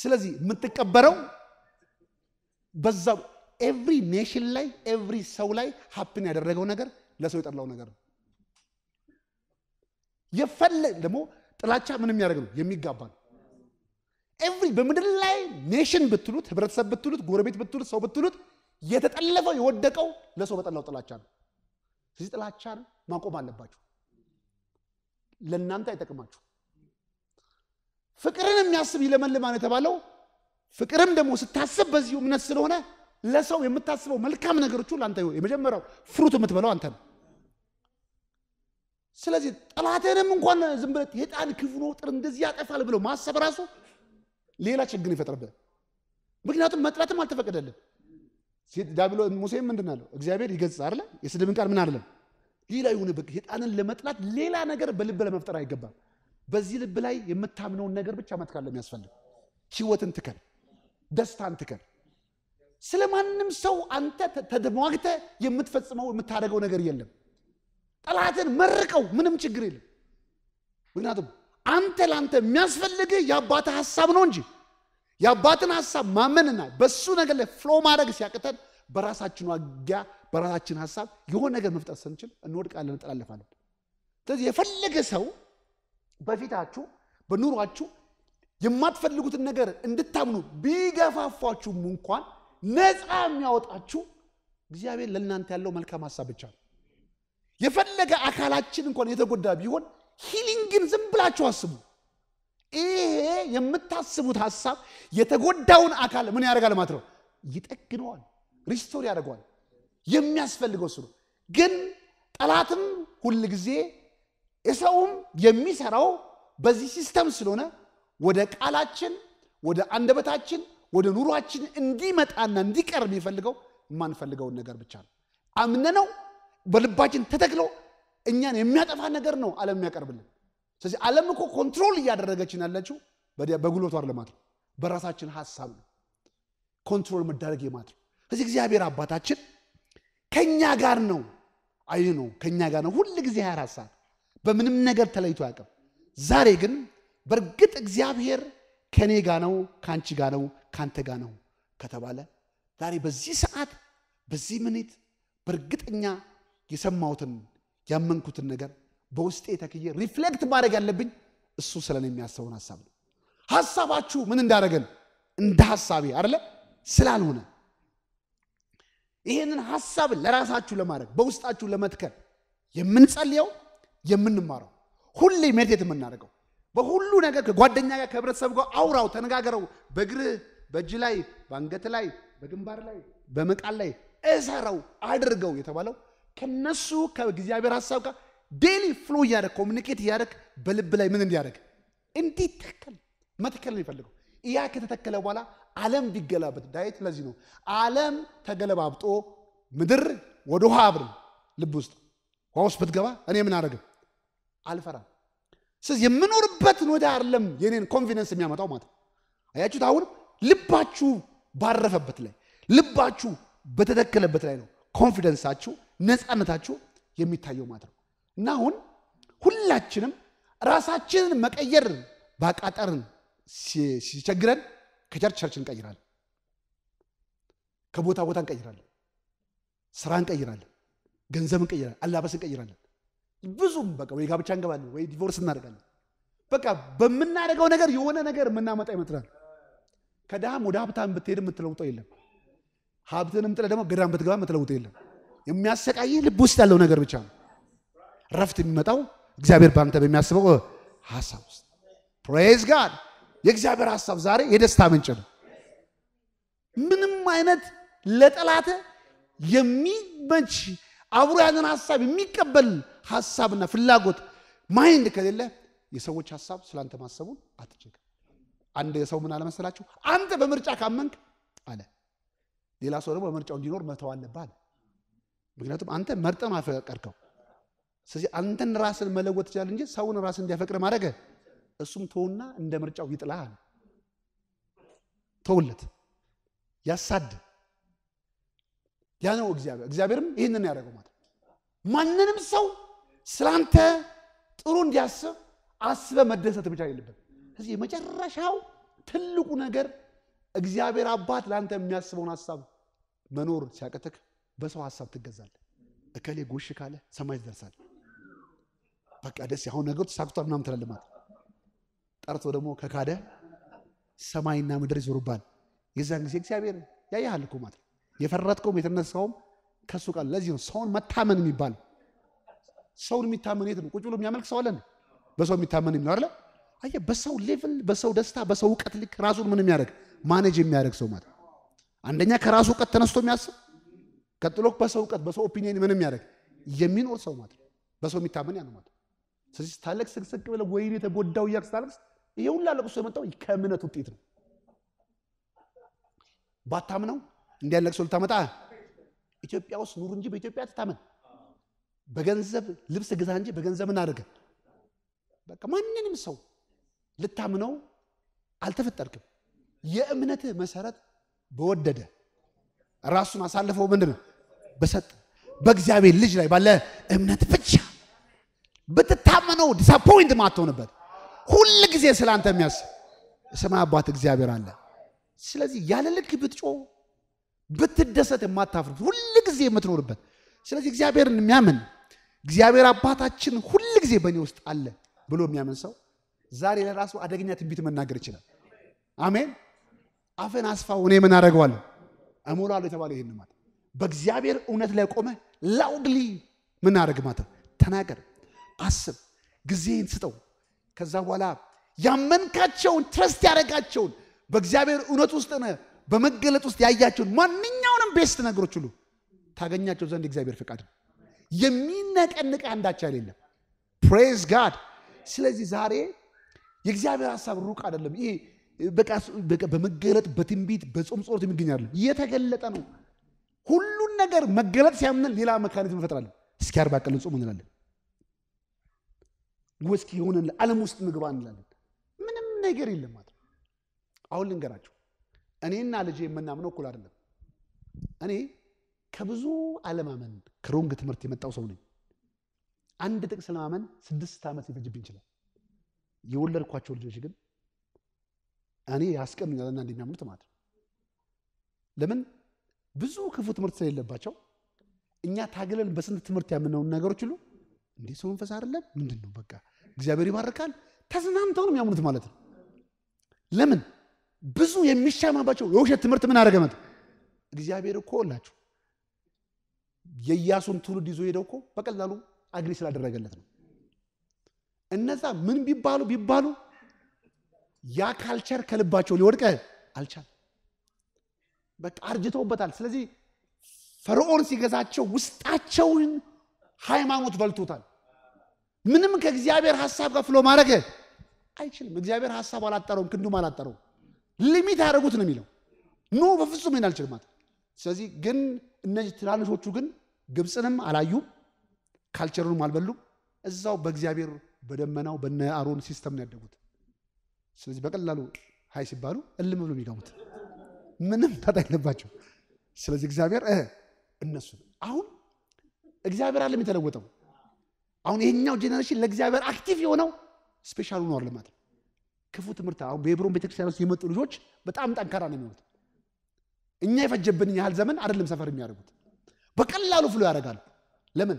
ስለዚህ የምትቀበረው በዛ ኤቭሪ ኔሽን ላይ ኤቭሪ ሰው ላይ ሀፕን ያደረገው ነገር ለሰው የጠላው ነገር ነው። የፈለ ደግሞ ጥላቻ ምን የሚያደርግ ነው? የሚጋባ ነው። ኤቭሪ በምድር ላይ ኔሽን ብትሉት፣ ህብረተሰብ ብትሉት፣ ጎረቤት ብትሉት፣ ሰው ብትሉት የተጠለፈው የወደቀው ለሰው በጠላው ጥላቻ ነው። ስለዚህ ጥላቻን ማቆም አለባችሁ። ለእናንተ አይጠቅማችሁ። ፍቅርን የሚያስብ ይለመልማን የተባለው ፍቅርም ደግሞ ስታስብ በዚሁ እምነት ስለሆነ ለሰው የምታስበው መልካም ነገሮች ሁሉ አንተ የመጀመሪያው ፍሩት የምትበለው አንተ ነው። ስለዚህ ጠላትህንም እንኳን ዝም ብለህ የጣን ክፉ ጥር እንደዚህ ያጠፋል ብለው ማሰብ ራሱ ሌላ ችግር ይፈጥርብህ። ምክንያቱም መጥላትም አልተፈቀደልን። ዳብሎ ሙሴም ምንድን አለው? እግዚአብሔር ይገጽ አለ የስድብን ቃል ምን አለም ሌላ ይሁን በግ ሄጣንን ለመጥላት ሌላ ነገር በልብ ለመፍጠር አይገባም። በዚህ ልብ ላይ የምታምነውን ነገር ብቻ መትካል ለሚያስፈልግ ህይወትን ትከል፣ ደስታን ትከል። ስለማንም ሰው አንተ ተደማግተህ የምትፈጽመው የምታደርገው ነገር የለም። ጠላትን መርቀው ምንም ችግር የለም። ምክንያቱም አንተ ለአንተ የሚያስፈልግህ የአባትህ ሀሳብ ነው እንጂ የአባትን ሀሳብ ማመንና በሱ ነገር ላይ ፍሎ ማድረግ ሲያቅተን በራሳችን ዋጊያ በራሳችን ሀሳብ የሆነ ነገር መፍጠር ስንችል እንወድቃለን፣ እንጠላለፋለን። ስለዚህ የፈለገ ሰው በፊታችሁ በኑሯችሁ የማትፈልጉትን ነገር እንድታምኑ ቢገፋፏችሁም እንኳን ነፃ የሚያወጣችሁ እግዚአብሔር ለእናንተ ያለው መልካም ሀሳብ ብቻ ነው። የፈለገ አካላችን እንኳን የተጎዳ ቢሆን ሂሊንግን ዝም ብላችሁ አስቡ። ይሄ የምታስቡት ሀሳብ የተጎዳውን አካል ምን ያደርጋል ማለት ነው? ይጠግነዋል፣ ሪስቶር ያደርገዋል። የሚያስፈልገው እሱ ነው። ግን ጠላትም ሁል ጊዜ የሰውም የሚሰራው በዚህ ሲስተም ስለሆነ ወደ ቃላችን፣ ወደ አንደበታችን፣ ወደ ኑሯችን እንዲመጣና እንዲቀርብ የሚፈልገው የማንፈልገውን ነገር ብቻ ነው አምነነው በልባችን ተተክሎ እኛን የሚያጠፋ ነገር ነው ዓለም የሚያቀርብልን። ስለዚህ ዓለም እኮ ኮንትሮል እያደረገችን ያለችው በጉልበቷ ለማት ነው፣ በራሳችን ሀሳብ ነው ኮንትሮል መዳረግ የማት ነው። ስለዚህ እግዚአብሔር አባታችን ከእኛ ጋር ነው። አይ ነው ከእኛ ጋር ነው ሁል ጊዜ 24 ሰዓት በምንም ነገር ተለይቶ አያውቅም። ዛሬ ግን በእርግጥ እግዚአብሔር ከእኔ ጋር ነው፣ ከአንቺ ጋር ነው፣ ከአንተ ጋር ነው ከተባለ ዛሬ በዚህ ሰዓት በዚህ ምኒት በእርግጠኛ የሰማሁትን ያመንኩትን ነገር በውስጤ ተክዬ ሪፍሌክት ማድረግ ያለብኝ እሱ ስለ እኔ ሀሳብ ነው። ሀሳባችሁ ምን እንዳደረገን እንደ ሀሳቤ አለ ስላልሆነ ይህንን ሀሳብ ለራሳችሁ ለማድረግ በውስጣችሁ ለመትከል የምንጸልየው የምንማረው ሁሌ ሜዲቴት የምናደርገው በሁሉ ነገር ከጓደኛ ጋር ከህብረተሰብ ጋር አውራው ተነጋገረው። በእግርህ በእጅ ላይ በአንገት ላይ በግንባር ላይ በመቃል ላይ እሰረው አድርገው የተባለው ከነሱ ከእግዚአብሔር ሀሳብ ጋር ዴሊ ፍሎ እያደረግ ኮሚኒኬት እያደረግ በልብ ላይ ምን እንዲያደረግ እንዲተከል መትከል ነው የሚፈልገው። ያ ከተተከለ በኋላ ዓለም ቢገላበት ዳዊት ለዚህ ነው ዓለም ተገለባብጦ ምድር ወደ ውሃ አብርም ልብ ውስጥ ውሃ ውስጥ ብትገባ እኔ ምን አደረግም አልፈራም። ስለዚህ የምኖርበት ወደ አይደለም የኔን ኮንፊደንስ የሚያመጣው ማለት አያችሁት። አሁን ልባችሁ ባረፈበት ላይ ልባችሁ በተተከለበት ላይ ነው ኮንፊደንሳችሁ ነፃነታችሁ የሚታየው ማለት ነው እና አሁን ሁላችንም ራሳችንን መቀየር ባቃጠርን ሲቸግረን ከቸርች ቸርች እንቀይራለን፣ ከቦታ ቦታ እንቀይራለን፣ ስራ እንቀይራለን፣ ገንዘብ እንቀይራለን፣ አላበስ እንቀይራለን። ብዙም በቃ ወይ ጋብቻ እንገባለን ወይ ዲቮርስ እናደርጋለን። በቃ በምናደርገው ነገር የሆነ ነገር የምናመጣ ይመስላል። ከድሃም ወደ ሀብታም ብትሄድ የምትለውጠው የለም። ሀብትን ምጥለ ደግሞ ገዳም ብትገባ የምትለውጠው የለም። የሚያሰቃይህ ልብ ውስጥ ያለው ነገር ብቻ ነው። ረፍት የሚመጣው እግዚአብሔር በአንተ በሚያስበው ሀሳብ ውስጥ ፕሬዝ ጋድ። የእግዚአብሔር ሀሳብ ዛሬ የደስታ ምንጭ ነው። ምንም አይነት ለጠላት የሚመች አብሮ ያንን ሀሳብ የሚቀበል ሀሳብና ፍላጎት ማይንድ ከሌለ የሰዎች ሀሳብ ስላንተ ማሰቡን አትችልም። አንድ ሰው ምን አለመሰላችሁ? አንተ በምርጫ ካመንክ አለ፣ ሌላ ሰው ደግሞ በምርጫው እንዲኖር መተው አለብህ አለ። ምክንያቱም አንተ መርጠን አፈቀርከው። ስለዚህ አንተን ራስን መለወጥ ይችላል እንጂ ሰውን ራስን እንዲያፈቅር ማድረግ እሱም ተውና እንደ ምርጫው ይጥላል። ተውለት፣ ያሳድ ያ ነው እግዚአብሔር። እግዚአብሔርም ይህንን ያደረገው ማለት ማንንም ሰው ስላንተ ጥሩ እንዲያስብ አስበ መደሰት ብቻ የለበት። ስለዚህ የመጨረሻው ትልቁ ነገር እግዚአብሔር አባት ለአንተ የሚያስበውን ሀሳብ መኖር ሲያቀትክ በሰው ሀሳብ ትገዛል። እከሌ ጎሽ ካለ ሰማይ ትደርሳል። በቃ ደስ ያሁን ነገሩ ተሳክቷል ምናምን ትላለህ ጠርቶ ደግሞ ከካደ ሰማይና ምድር ይዞሩባል። የዛን ጊዜ እግዚአብሔር ያያሃል እኮ ማለት የፈረጥከውም የተነሳውም ከሱ ቃል። ለዚህ ነው ሰውን መታመን የሚባል ሰውን የሚታመን የት ነው? ቁጭ ብሎ የሚያመልክ ሰው አለን። በሰው የሚታመን የሚለው አለ አየ በሰው ሌቭል፣ በሰው ደስታ፣ በሰው እውቀት ልክ ራሱን ምን የሚያደርግ ማኔጅ የሚያደርግ ሰው ማለት አንደኛ ከራሱ እውቀት ተነስቶ የሚያስብ ቀጥሎ በሰው እውቀት በሰው ኦፒኒየን ምንም ያደርግ የሚኖር ሰው ማለት በሰው የሚታመን ያለው ማለት ስለዚህ ስታለቅስ ስቅስቅ ብለ ወይኔ የተጎዳው እያልክ ስታለቅስ ይሄ ሁላ ለቅሶ የመጣው ከእምነት ውጤት ነው። ባታምነው እንዲያን ልታመጣ ኢትዮጵያ ውስጥ ኑር እንጂ በኢትዮጵያ ትታመን። በገንዘብ ልብስ ግዛ እንጂ በገንዘብ እናደርገ በቃ ማንንም ሰው ልታምነው አልተፈጠርክም። የእምነትህ መሰረት በወደደ ራሱን አሳልፈው ምንድን ነው በሰጥ በእግዚአብሔር ልጅ ላይ ባለ እምነት ብቻ ብትታመነው ዲሳፖይንት ማትሆንበት ሁል ጊዜ ስለ አንተ የሚያስብ የሰማይ አባት እግዚአብሔር አለ። ስለዚህ ያለ ልክ ብትጮ ብትደሰት የማታፍርበት ሁል ጊዜ የምትኖርበት ስለዚህ እግዚአብሔርን የሚያምን እግዚአብሔር አባታችን ሁል ጊዜ በእኔ ውስጥ አለ ብሎ የሚያምን ሰው ዛሬ ለራሱ አደገኛ ትንቢት መናገር ይችላል። አሜን። አፍን አስፋው እኔ ምን አደርገዋለሁ እሞላለሁ የተባለው ይህን ማለት በእግዚአብሔር እውነት ላይ ቆመ ላውድሊ ምን አደረግ ተናገር፣ አስብ፣ ጊዜን ስጠው። ከዛ በኋላ ያመንካቸውን ትረስት ያደረጋቸውን በእግዚአብሔር እውነት ውስጥ በመገለጥ ውስጥ ያያቸውን ማንኛውንም ቤስት ነገሮች ሁሉ ታገኛቸው ዘንድ እግዚአብሔር ፈቃድ ነው። የሚነቀንቀ አንዳች የለም። ፕሬዝ ጋድ። ስለዚህ ዛሬ የእግዚአብሔር ሀሳብ ሩቅ አይደለም። ይሄ በመገለጥ በትንቢት በጾም ጸሎት የሚገኛሉ የተገለጠ ነው። ሁሉን ነገር መገለጥ ሲያምነን ሌላ መካኒዝም እንፈጥራለን። እስኪ አርባ ቀን ጾም እንላለን። ወስኪ የሆነ ዓለም ውስጥ ምግባ እንላለን። ምንም ነገር የለም ማለት ነው። አሁን ልንገራችሁ፣ እኔና ልጄ የምናምነው እኩል አይደለም። እኔ ከብዙ አለማመን ከሮንግ ትምህርት የመጣው ሰው ነኝ። አንድ ጥቅስ ለማመን ስድስት ዓመት ሊፈጅብኝ ይችላል። የወለድኳቸው ልጆች ግን እኔ ያስቀኑኛል እና እንደሚያምኑት ማለት ነው። ለምን ብዙ ክፉ ትምህርት ስለሌለባቸው እኛ ታግለን በስንት ትምህርት ያምነውን ነገሮች ሁሉ እንዴ ሰው መንፈስ አይደለም ምንድን ነው በቃ እግዚአብሔር ይባርካል ተዝናንተው ነው የሚያምኑት ማለት ነው። ለምን ብዙ የሚሻማባቸው የውሸት ትምህርት ምን አደረገ እግዚአብሔር እኮ ላቸው የኢያሱን ትውልድ ይዞ ሄደው እኮ በቀላሉ አግሪ ስላደረገለት ነው። እነዛ ምን ቢባሉ ቢባሉ ያ ካልቸር ከልባቸው ሊወድቀ አልቻል በቃ አርጅተውበታል። ስለዚህ ፈርዖን ሲገዛቸው ውስጣቸውን ሃይማኖት በልቶታል። ምንም ከእግዚአብሔር ሀሳብ ጋር ፍሎ ማድረግ አይችልም። እግዚአብሔር ሀሳብ አላጠረውም፣ ክንዱም አላጠረውም። ሊሚት ያደረጉት ነው የሚለው ኖ በፍጹም ይሄን አልችልም ማለት። ስለዚህ ግን እነዚህ ትናንሾቹ ግን ግብፅንም አላዩም፣ ካልቸሩንም አልበሉም። እዛው በእግዚአብሔር በደመናው በነ አሮን ሲስተም ነው ያደጉት። ስለዚህ በቀላሉ ሀይ ሲባሉ እልም ብሎ የሚገቡት ምንም ፈተና የለባቸው። ስለዚህ እግዚአብሔር እነሱ አሁን እግዚአብሔር አለም የተለወጠው አሁን ይሄኛው ጄኔሬሽን ለእግዚአብሔር አክቲቭ የሆነው ስፔሻል ሆኗል ማለት ነው። ክፉ ትምህርት አሁን በኤብሮን ቤተክርስቲያን ውስጥ የመጡ ልጆች በጣም ጠንካራ ነው የሚሆኑት። እኛ የፈጀብን ያህል ዘመን አይደለም ሰፈር የሚያደርጉት በቀላሉ ፍሎ ያደርጋሉ። ለምን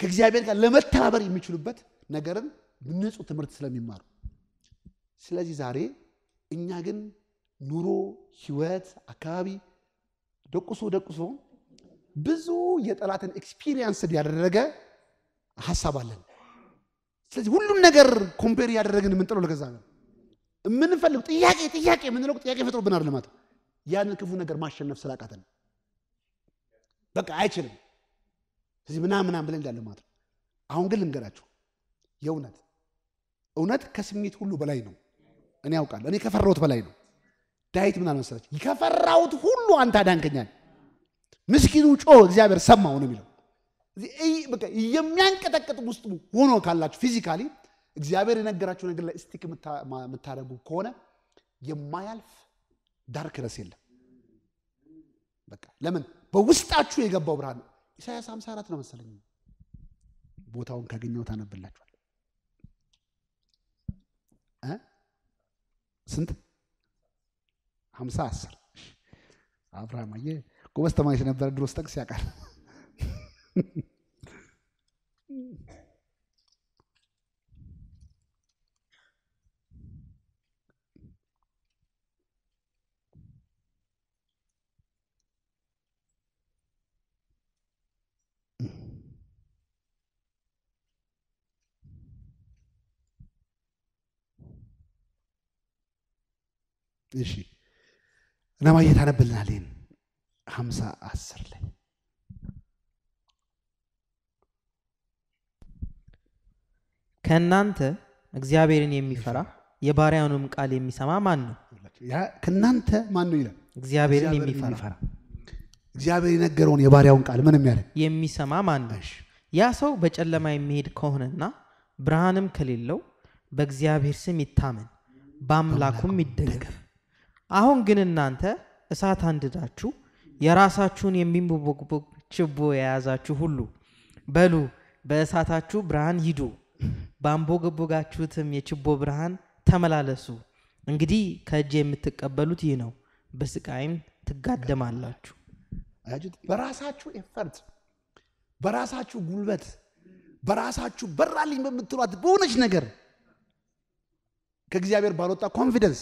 ከእግዚአብሔር ጋር ለመተባበር የሚችሉበት ነገርን ንጹህ ትምህርት ስለሚማሩ። ስለዚህ ዛሬ እኛ ግን ኑሮ፣ ህይወት፣ አካባቢ ደቁሶ ደቁሶ ብዙ የጠላትን ኤክስፒሪየንስ ያደረገ ሀሳብ አለን። ስለዚህ ሁሉን ነገር ኮምፔር እያደረግን የምንጥለው ለገዛ ነው የምንፈልግ ጥያቄ ጥያቄ የምንለው ጥያቄ ፈጥሮብን አይደለም። ያንን ክፉ ነገር ማሸነፍ ስላቃተን በቃ አይችልም። ስለዚህ ምናምን ምናምን ብለን እንዳለ ማለት ነው። አሁን ግን ልንገራችሁ የእውነት እውነት ከስሜት ሁሉ በላይ ነው። እኔ ያውቃለሁ። እኔ ከፈራሁት በላይ ነው። ዳዊት ምን አልመሰለች ከፈራሁት ሁሉ አንተ አዳንከኛል። ምስኪኑ ጮህ እግዚአብሔር ሰማው ነው የሚለው። የሚያንቀጠቅጥ ውስጥ ሆኖ ካላችሁ ፊዚካሊ እግዚአብሔር የነገራችሁ ነገር ላይ ስቲክ የምታደርጉ ከሆነ የማያልፍ ዳርክነስ የለም። በቃ ለምን በውስጣችሁ የገባው ብርሃን ነው። ኢሳያስ 54 ነው መሰለኝ። ቦታውን ካገኘው ታነብላችኋል። ስንት 53 아브라함에게 고맙다마이신 아브라 드로스탁 시작한 እሺ ነባዬ ታነብልናል። ይህን ሀምሳ አስር ላይ ከእናንተ እግዚአብሔርን የሚፈራ የባሪያውንም ቃል የሚሰማ ማን ነው? ከእናንተ ማን ነው ይላል። እግዚአብሔርን የሚፈራ እግዚአብሔር የነገረውን የባሪያውን ቃል ምንም የሚያደርግ የሚሰማ ማን ነው? ያ ሰው በጨለማ የሚሄድ ከሆነና ብርሃንም ከሌለው በእግዚአብሔር ስም ይታመን፣ በአምላኩም ይደገፍ አሁን ግን እናንተ እሳት አንድዳችሁ የራሳችሁን የሚንቦቦቅቦቅ ችቦ የያዛችሁ ሁሉ በሉ በእሳታችሁ ብርሃን ሂዱ፣ ባንቦገቦጋችሁትም የችቦ ብርሃን ተመላለሱ። እንግዲህ ከእጅ የምትቀበሉት ይህ ነው፣ በስቃይም ትጋደማላችሁ። በራሳችሁ ኤፈርት፣ በራሳችሁ ጉልበት፣ በራሳችሁ በራልኝ በምትሏት በሆነች ነገር ከእግዚአብሔር ባልወጣ ኮንፊደንስ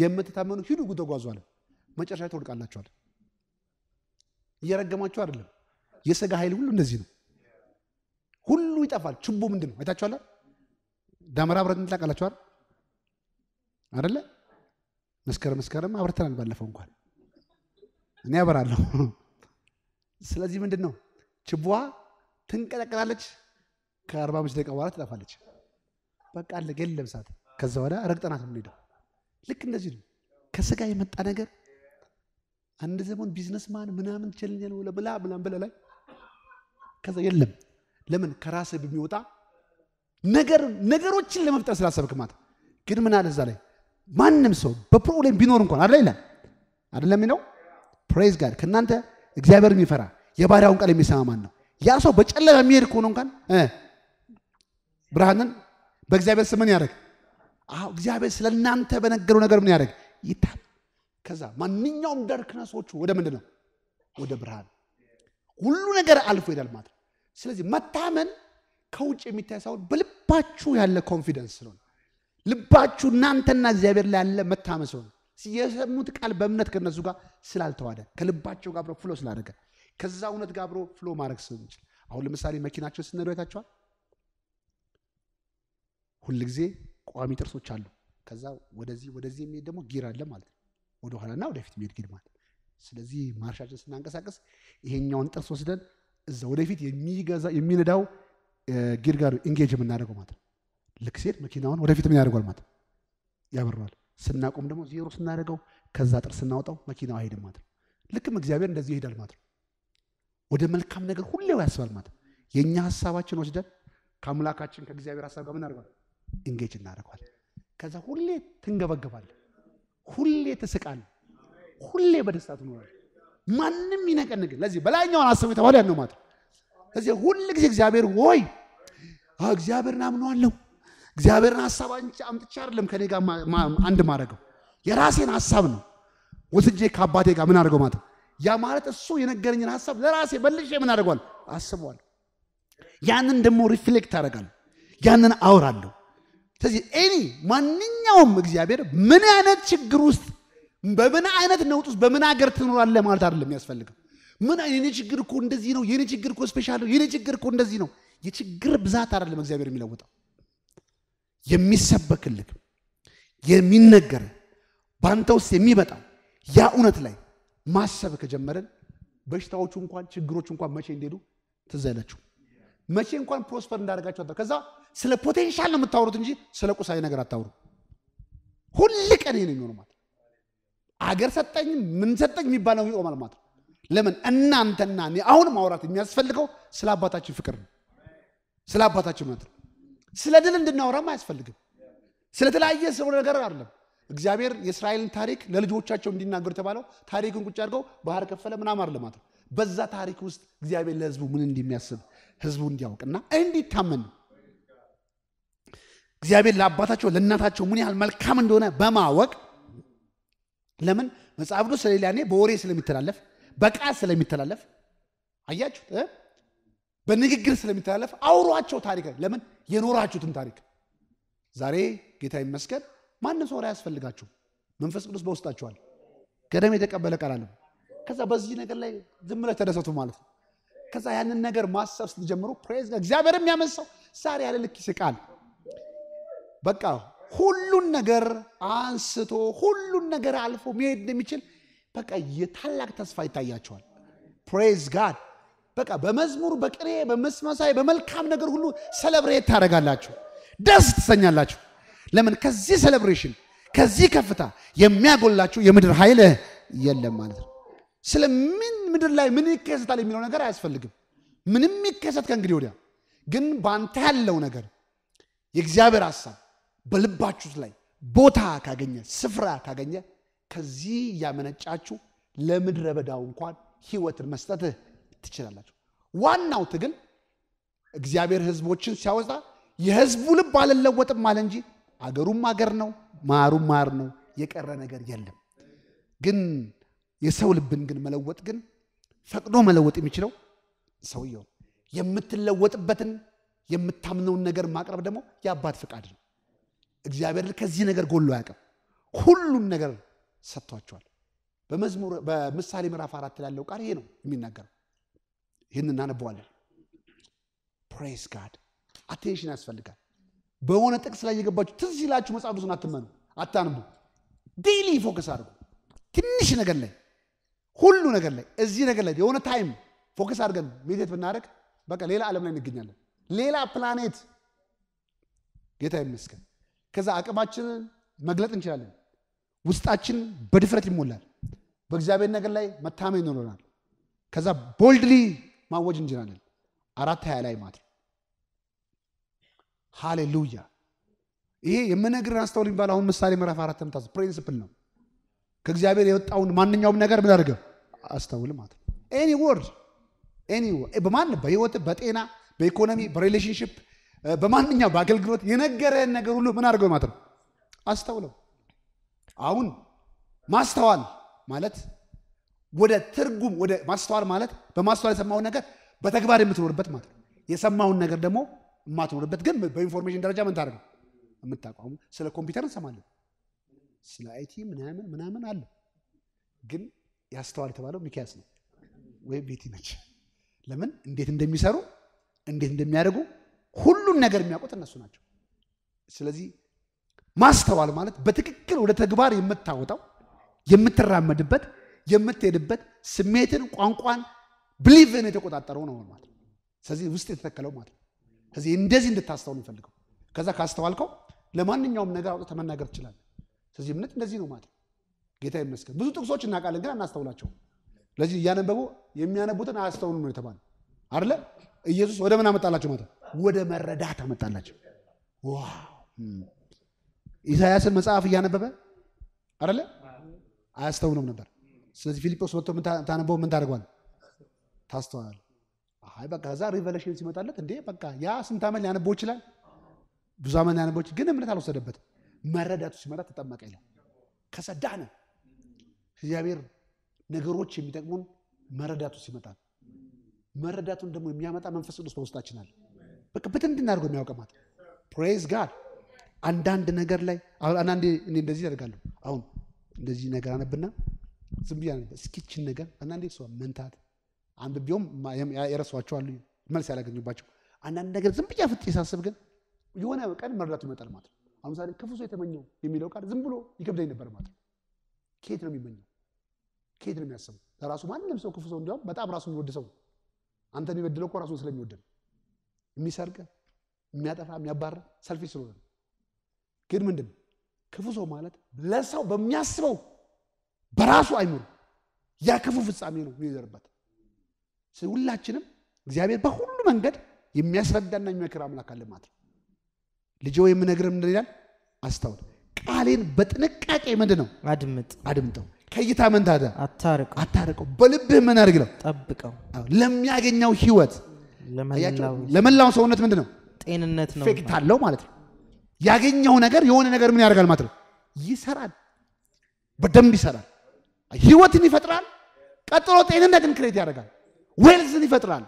የምትታመኑ ሂዱ ተጓዙ አለ። መጨረሻ ትወድቃላችኋል። እየረገማችሁ አይደለም። የስጋ ኃይል ሁሉ እንደዚህ ነው። ሁሉ ይጠፋል። ችቦ ምንድን ነው አይታችኋል? ዳመራ ብረት ታውቃላችኋል አይደለ? መስከረ መስከረም አብርተናል። ባለፈው እንኳን እኔ አበራለሁ። ስለዚህ ምንድን ነው ችቦዋ ትንቀጠቀጣለች። ከአርባ አምስት ደቂቃ በኋላ ትጠፋለች። በቃ አለ የለም ሰዓት። ከዛ ወዳ ረግጠናት የምንሄደው ልክ እንደዚህ ነው። ከስጋ የመጣ ነገር አንድ ዘመን ቢዝነስማን ምናምን ችልኛል ነው ብላ ምናምን ብለህ ላይ ከዛ የለም። ለምን ከራስ በሚወጣ ነገር ነገሮችን ለመፍጠር ስላሰብክ ማለት ግን ምን አለ እዛ ላይ ማንም ሰው በፕሮብሌም ቢኖር እንኳን አለ ይላል አይደለም የሚለው ፕሬዝ ጋድ ከእናንተ እግዚአብሔር የሚፈራ የባሪያውን ቃል የሚሰማ ማን ነው? ያ ሰው በጨለማ የሚሄድ ከሆነ እንኳን ብርሃንን በእግዚአብሔር ስምን ያደርግ እግዚአብሔር ስለ እናንተ በነገረው ነገር ምን ያደርግ ይታል። ከዛ ማንኛውም ዳርክነሶቹ ወደ ምንድን ነው ወደ ብርሃን ሁሉ ነገር አልፎ ይሄዳል ማለት ነው። ስለዚህ መታመን ከውጭ የሚታይ ሳይሆን በልባችሁ ያለ ኮንፊደንስ ስለሆነ ልባችሁ እናንተና እግዚአብሔር ላይ ያለ መታመን ስለሆነ የሰሙት ቃል በእምነት ከነሱ ጋር ስላልተዋደ ከልባቸው ጋር አብሮ ፍሎ ስላደረገ ከዛ እውነት ጋር አብሮ ፍሎ ማድረግ ስለሚችል አሁን ለምሳሌ መኪናቸውን ስነዱ አይታቸዋል ሁልጊዜ ቋሚ ጥርሶች አሉ። ከዛ ወደዚህ ወደዚህ የሚሄድ ደግሞ ጊር አለ ማለት ነው። ወደ ወደፊት የሚሄድ ጊር ማለት ስለዚህ ማርሻችን ስናንቀሳቀስ ይሄኛውን ጥርስ ወስደን እዛ ወደፊት የሚገዛ የሚነዳው ጊር ጋር ኢንጌጅ የምናደርገው ማለት ነው። ልክ ሲሄድ መኪናውን ወደፊት ምን ያደርጓል ማለት ነው፣ ያበረዋል። ስናቆም ደግሞ ዜሮ ስናደርገው ከዛ ጥርስ ስናወጣው መኪናው አይሄድም ማለት ነው። ልክም እግዚአብሔር እንደዚህ ይሄዳል ማለት ነው። ወደ መልካም ነገር ሁሌው ያስባል ማለት ነው። የእኛ ሀሳባችን ወስደን ከአምላካችን ከእግዚአብሔር ሀሳብ ጋር ምን ያደርጓል እንጌጅ እናደርገዋለን። ከዛ ሁሌ ትንገበገባል፣ ሁሌ ትስቃል ሁሌ በደስታ ትኖራል። ማንም ይነቀንቅ ለዚህ በላይኛውን አስብ የተባለ ያነው ማለት ነው። ሁል ጊዜ እግዚአብሔር ወይ እግዚአብሔርን አምነዋለሁ እግዚአብሔርን ሀሳብ አምጥቼ አይደለም ከኔ ጋር አንድ ማድረገው የራሴን ሀሳብ ነው ወስጄ ከአባቴ ጋር ምን አድርገው ማለት ያ ማለት እሱ የነገረኝን ሀሳብ ለራሴ መልሼ ምን አድርገዋል አስበዋል። ያንን ደግሞ ሪፍሌክት አደርጋለሁ፣ ያንን አውራለሁ ስለዚህ ኤኒ ማንኛውም እግዚአብሔር ምን አይነት ችግር ውስጥ በምን አይነት ነውጥ ውስጥ በምን ሀገር ትኖራለህ ማለት አይደለም የሚያስፈልገው። ምን የኔ ችግር እኮ እንደዚህ ነው፣ የኔ ችግር እኮ ስፔሻል ነው፣ የኔ ችግር እኮ እንደዚህ ነው። የችግር ብዛት አይደለም እግዚአብሔር የሚለውጠው የሚሰበክልህ የሚነገር በአንተ ውስጥ የሚመጣው ያ እውነት ላይ ማሰብ ከጀመረን በሽታዎቹ እንኳን ችግሮቹ እንኳን መቼ እንደሄዱ ትዘለችው። መቼ እንኳን ፕሮስፐር እንዳደርጋቸው አታ ከዛ ስለ ፖቴንሻል ነው የምታወሩት እንጂ ስለ ቁሳዊ ነገር አታውሩ። ሁል ቀን ይህን ነው ማለት አገር ሰጠኝ ምን ሰጠኝ የሚባለው ይቆማል ማለት ነው። ለምን እናንተና እኔ አሁን ማውራት የሚያስፈልገው ስለ አባታችን ፍቅር ነው፣ ስለ አባታችን እውነት ነው። ስለ ድል እንድናወራም አያስፈልግም። ስለተለያየ ስለ ነገር አይደለም። እግዚአብሔር የእስራኤልን ታሪክ ለልጆቻቸው እንዲናገሩ የተባለው ታሪክን ቁጭ አድርገው ባህር ከፈለ ምናምን አይደለም ማለት ነው። በዛ ታሪክ ውስጥ እግዚአብሔር ለህዝቡ ምን እንደሚያስብ ህዝቡ እንዲያውቅና እንዲታመን እግዚአብሔር ለአባታቸው ለእናታቸው ምን ያህል መልካም እንደሆነ በማወቅ ለምን መጽሐፍ ቅዱስ ስለሌላ እኔ በወሬ ስለሚተላለፍ በቃል ስለሚተላለፍ አያችሁ በንግግር ስለሚተላለፍ አውሯቸው ታሪክ ለምን የኖራችሁትን ታሪክ ዛሬ ጌታ ይመስገን ማንም ሰው ያስፈልጋችሁ? መንፈስ ቅዱስ በውስጣችኋል ገደም የተቀበለ ቃል አለ ከዛ በዚህ ነገር ላይ ዝም ብላችሁ ተደሰቱ ማለት ነው ከዛ ያንን ነገር ማሰብ ስትጀምሩ ፕሬዝ እግዚአብሔር የሚያምን ሰው ዛሬ ያለ ልክ ይስቃል። በቃ ሁሉን ነገር አንስቶ ሁሉን ነገር አልፎ መሄድ እንደሚችል በቃ የታላቅ ተስፋ ይታያቸዋል። ፕሬዝ ጋድ በቃ በመዝሙር፣ በቅኔ፣ በመስመሳይ በመልካም ነገር ሁሉ ሰለብሬት ታደርጋላችሁ፣ ደስ ትሰኛላችሁ። ለምን? ከዚህ ሰለብሬሽን ከዚህ ከፍታ የሚያጎላችሁ የምድር ኃይል የለም ማለት ነው። ስለምን ምድር ላይ ምን ይከሰታል የሚለው ነገር አያስፈልግም። ምንም ይከሰት ከእንግዲህ ወዲያ ግን በአንተ ያለው ነገር የእግዚአብሔር ሀሳብ በልባችሁት ላይ ቦታ ካገኘ ስፍራ ካገኘ ከዚህ እያመነጫችሁ ለምድረ በዳው እንኳን ህይወትን መስጠት ትችላላችሁ። ዋናው ትግል እግዚአብሔር ህዝቦችን ሲያወጣ የህዝቡ ልብ አልለወጥም አለ እንጂ አገሩም አገር ነው፣ ማሩም ማር ነው። የቀረ ነገር የለም ግን የሰው ልብን ግን መለወጥ ግን ፈቅዶ መለወጥ የሚችለው ሰውየው የምትለወጥበትን የምታምነውን ነገር ማቅረብ ደግሞ የአባት ፍቃድ ነው። እግዚአብሔር ከዚህ ነገር ጎሎ አያውቅም። ሁሉን ነገር ሰጥቷቸዋል። በመዝሙር በምሳሌ ምዕራፍ አራት ላለው ቃል ይሄ ነው የሚናገረው። ይህን እናነበዋለን። ፕሬስ ጋድ አቴንሽን ያስፈልጋል። በሆነ ጥቅስ ላይ የገባችሁ ትዝ ይላችሁ መጽሐፍ ቅዱስን አትመኑ፣ አታንቡ። ዴይሊ ፎከስ አድርጉ ትንሽ ነገር ላይ ሁሉ ነገር ላይ እዚህ ነገር ላይ የሆነ ታይም ፎከስ አድርገን ሜዲቴት ብናደርግ በቃ ሌላ ዓለም ላይ እንገኛለን። ሌላ ፕላኔት። ጌታ ይመስገን። ከዛ አቅማችንን መግለጥ እንችላለን። ውስጣችን በድፍረት ይሞላል። በእግዚአብሔር ነገር ላይ መታመን ይኖረናል። ከዛ ቦልድሊ ማወጅ እንችላለን። አራት ሀያ ላይ ማለት ሃሌሉያ። ይሄ የምነግርን አስተውል የሚባል አሁን ምሳሌ ምዕራፍ አራት ምታስ ፕሪንስፕል ነው። ከእግዚአብሔር የወጣውን ማንኛውም ነገር ምን አድርገው አስተውል ማለት ነው። ኤኒ ወርድ ኤኒ በማን በህይወት በጤና በኢኮኖሚ በሪሌሽንሽፕ eh, በማንኛው በአገልግሎት የነገረህን ነገር ሁሉ ምን አድርገው ማለት ነው አስተውለው። አሁን ማስተዋል ማለት ወደ ትርጉም ወደ ማስተዋል ማለት በማስተዋል የሰማውን ነገር በተግባር የምትኖርበት ማለት ነው። የሰማውን ነገር ደግሞ የማትኖርበት ግን በኢንፎርሜሽን ደረጃ ምን ታደርገው የምታቋሙ ስለ ኮምፒውተር እንሰማለን፣ ስለ አይቲ ምናምን ምናምን አለ ግን ያስተዋል የተባለው ሚኪያስ ነው ወይም ቤቲ ነች። ለምን እንዴት እንደሚሰሩ እንዴት እንደሚያደርጉ ሁሉን ነገር የሚያውቁት እነሱ ናቸው። ስለዚህ ማስተዋል ማለት በትክክል ወደ ተግባር የምታወጣው የምትራመድበት፣ የምትሄድበት ስሜትን፣ ቋንቋን፣ ብሊቭን የተቆጣጠረው ነው ማለት ስለዚህ ውስጥ የተተከለው ማለት ነው። ስለዚህ እንደዚህ እንድታስተውል ይፈልገው ከዛ ካስተዋልከው ለማንኛውም ነገር አውጥተህ መናገር ትችላለህ። ስለዚህ እምነት እንደዚህ ነው ማለት ነው። ጌታ ይመስገን። ብዙ ጥቅሶች እናውቃለን፣ ግን አናስተውላቸው ለዚህ እያነበቡ የሚያነቡትን አያስተውሉ ነው የተባለ አይደለ? ኢየሱስ ወደ ምን አመጣላቸው? ማለት ወደ መረዳት አመጣላቸው። ኢሳያስን መጽሐፍ እያነበበ አይደለ? አያስተውሉም ነበር። ስለዚህ ፊልጶስ መጥቶ ታነበው ምን ታደርገዋል? ታስተዋል። አይ በቃ እዛ ሪቨሌሽን ሲመጣለት እንዴ በቃ ያ ስንት ዓመት ሊያነበው ይችላል፣ ብዙ ዓመት ሊያነበው ይችላል። ግን እምነት አልወሰደበትም። መረዳቱ ሲመጣ ተጠመቀ ይላል። ከሰዳነ እግዚአብሔር ነገሮች የሚጠቅሙን መረዳቱ ሲመጣ መረዳቱን ደግሞ የሚያመጣ መንፈስ ቅዱስ በውስጣችን አለ። በቃ በደንብ አድርጎ የሚያውቀማት ፕሬዝ ጋድ። አንዳንድ ነገር ላይ አንዳንድ እኔ እንደዚህ ያደርጋለሁ። አሁን እንደዚህ ነገር አነብና ዝም ብዬ እስኪችን ነገር አንዳንዴ እሷ መንታት አንብቤውም የረሷቸው አሉ መልስ ያላገኙባቸው አንዳንድ ነገር ዝም ብያ ፍጥ የሳስብ ግን የሆነ ቀን መረዳቱ ይመጣል ማለት ነው። አሁን ምሳሌ ክፉ ሰው የተመኘው የሚለው ቃል ዝም ብሎ ይከብደኝ ነበር ማለት ነው። ኬት ነው የሚመኘው? ከየት ነው የሚያስበው? ለራሱ ማንም ሰው ክፉ ሰው እንዲያውም በጣም ራሱ የሚወድ ሰው አንተ የሚበድለው እኮ ራሱን ስለሚወደን የሚሰርቅ፣ የሚያጠፋ፣ የሚያባር ሰልፊ ስለሆነ ግን ምንድን ክፉ ሰው ማለት ለሰው በሚያስበው በራሱ አይምሩ ያ ክፉ ፍጻሜ ነው የሚዘርበት። ሁላችንም እግዚአብሔር በሁሉ መንገድ የሚያስረዳና የሚመክር አምላክ አለ ማለት ነው። ልጅ የምነግርህ ምንድን ይላል? አስታውል ቃሌን በጥንቃቄ ምንድን ነው አድምጥ አድምጠው ከእይታ ምን ታደ አታርቀው፣ አታርቀው። በልብህ ምን አድርግለው? ጠብቀው። ለሚያገኘው ህይወት ለመላው ሰውነት ምንድን ነው? ጤንነት ነው። ፌክት አለው ማለት ነው። ያገኘው ነገር የሆነ ነገር ምን ያደርጋል ማለት ነው? ይሰራል፣ በደንብ ይሰራል። ህይወትን ይፈጥራል። ቀጥሎ ጤንነትን ክሬት ያደርጋል። ዌልዝን ይፈጥራል።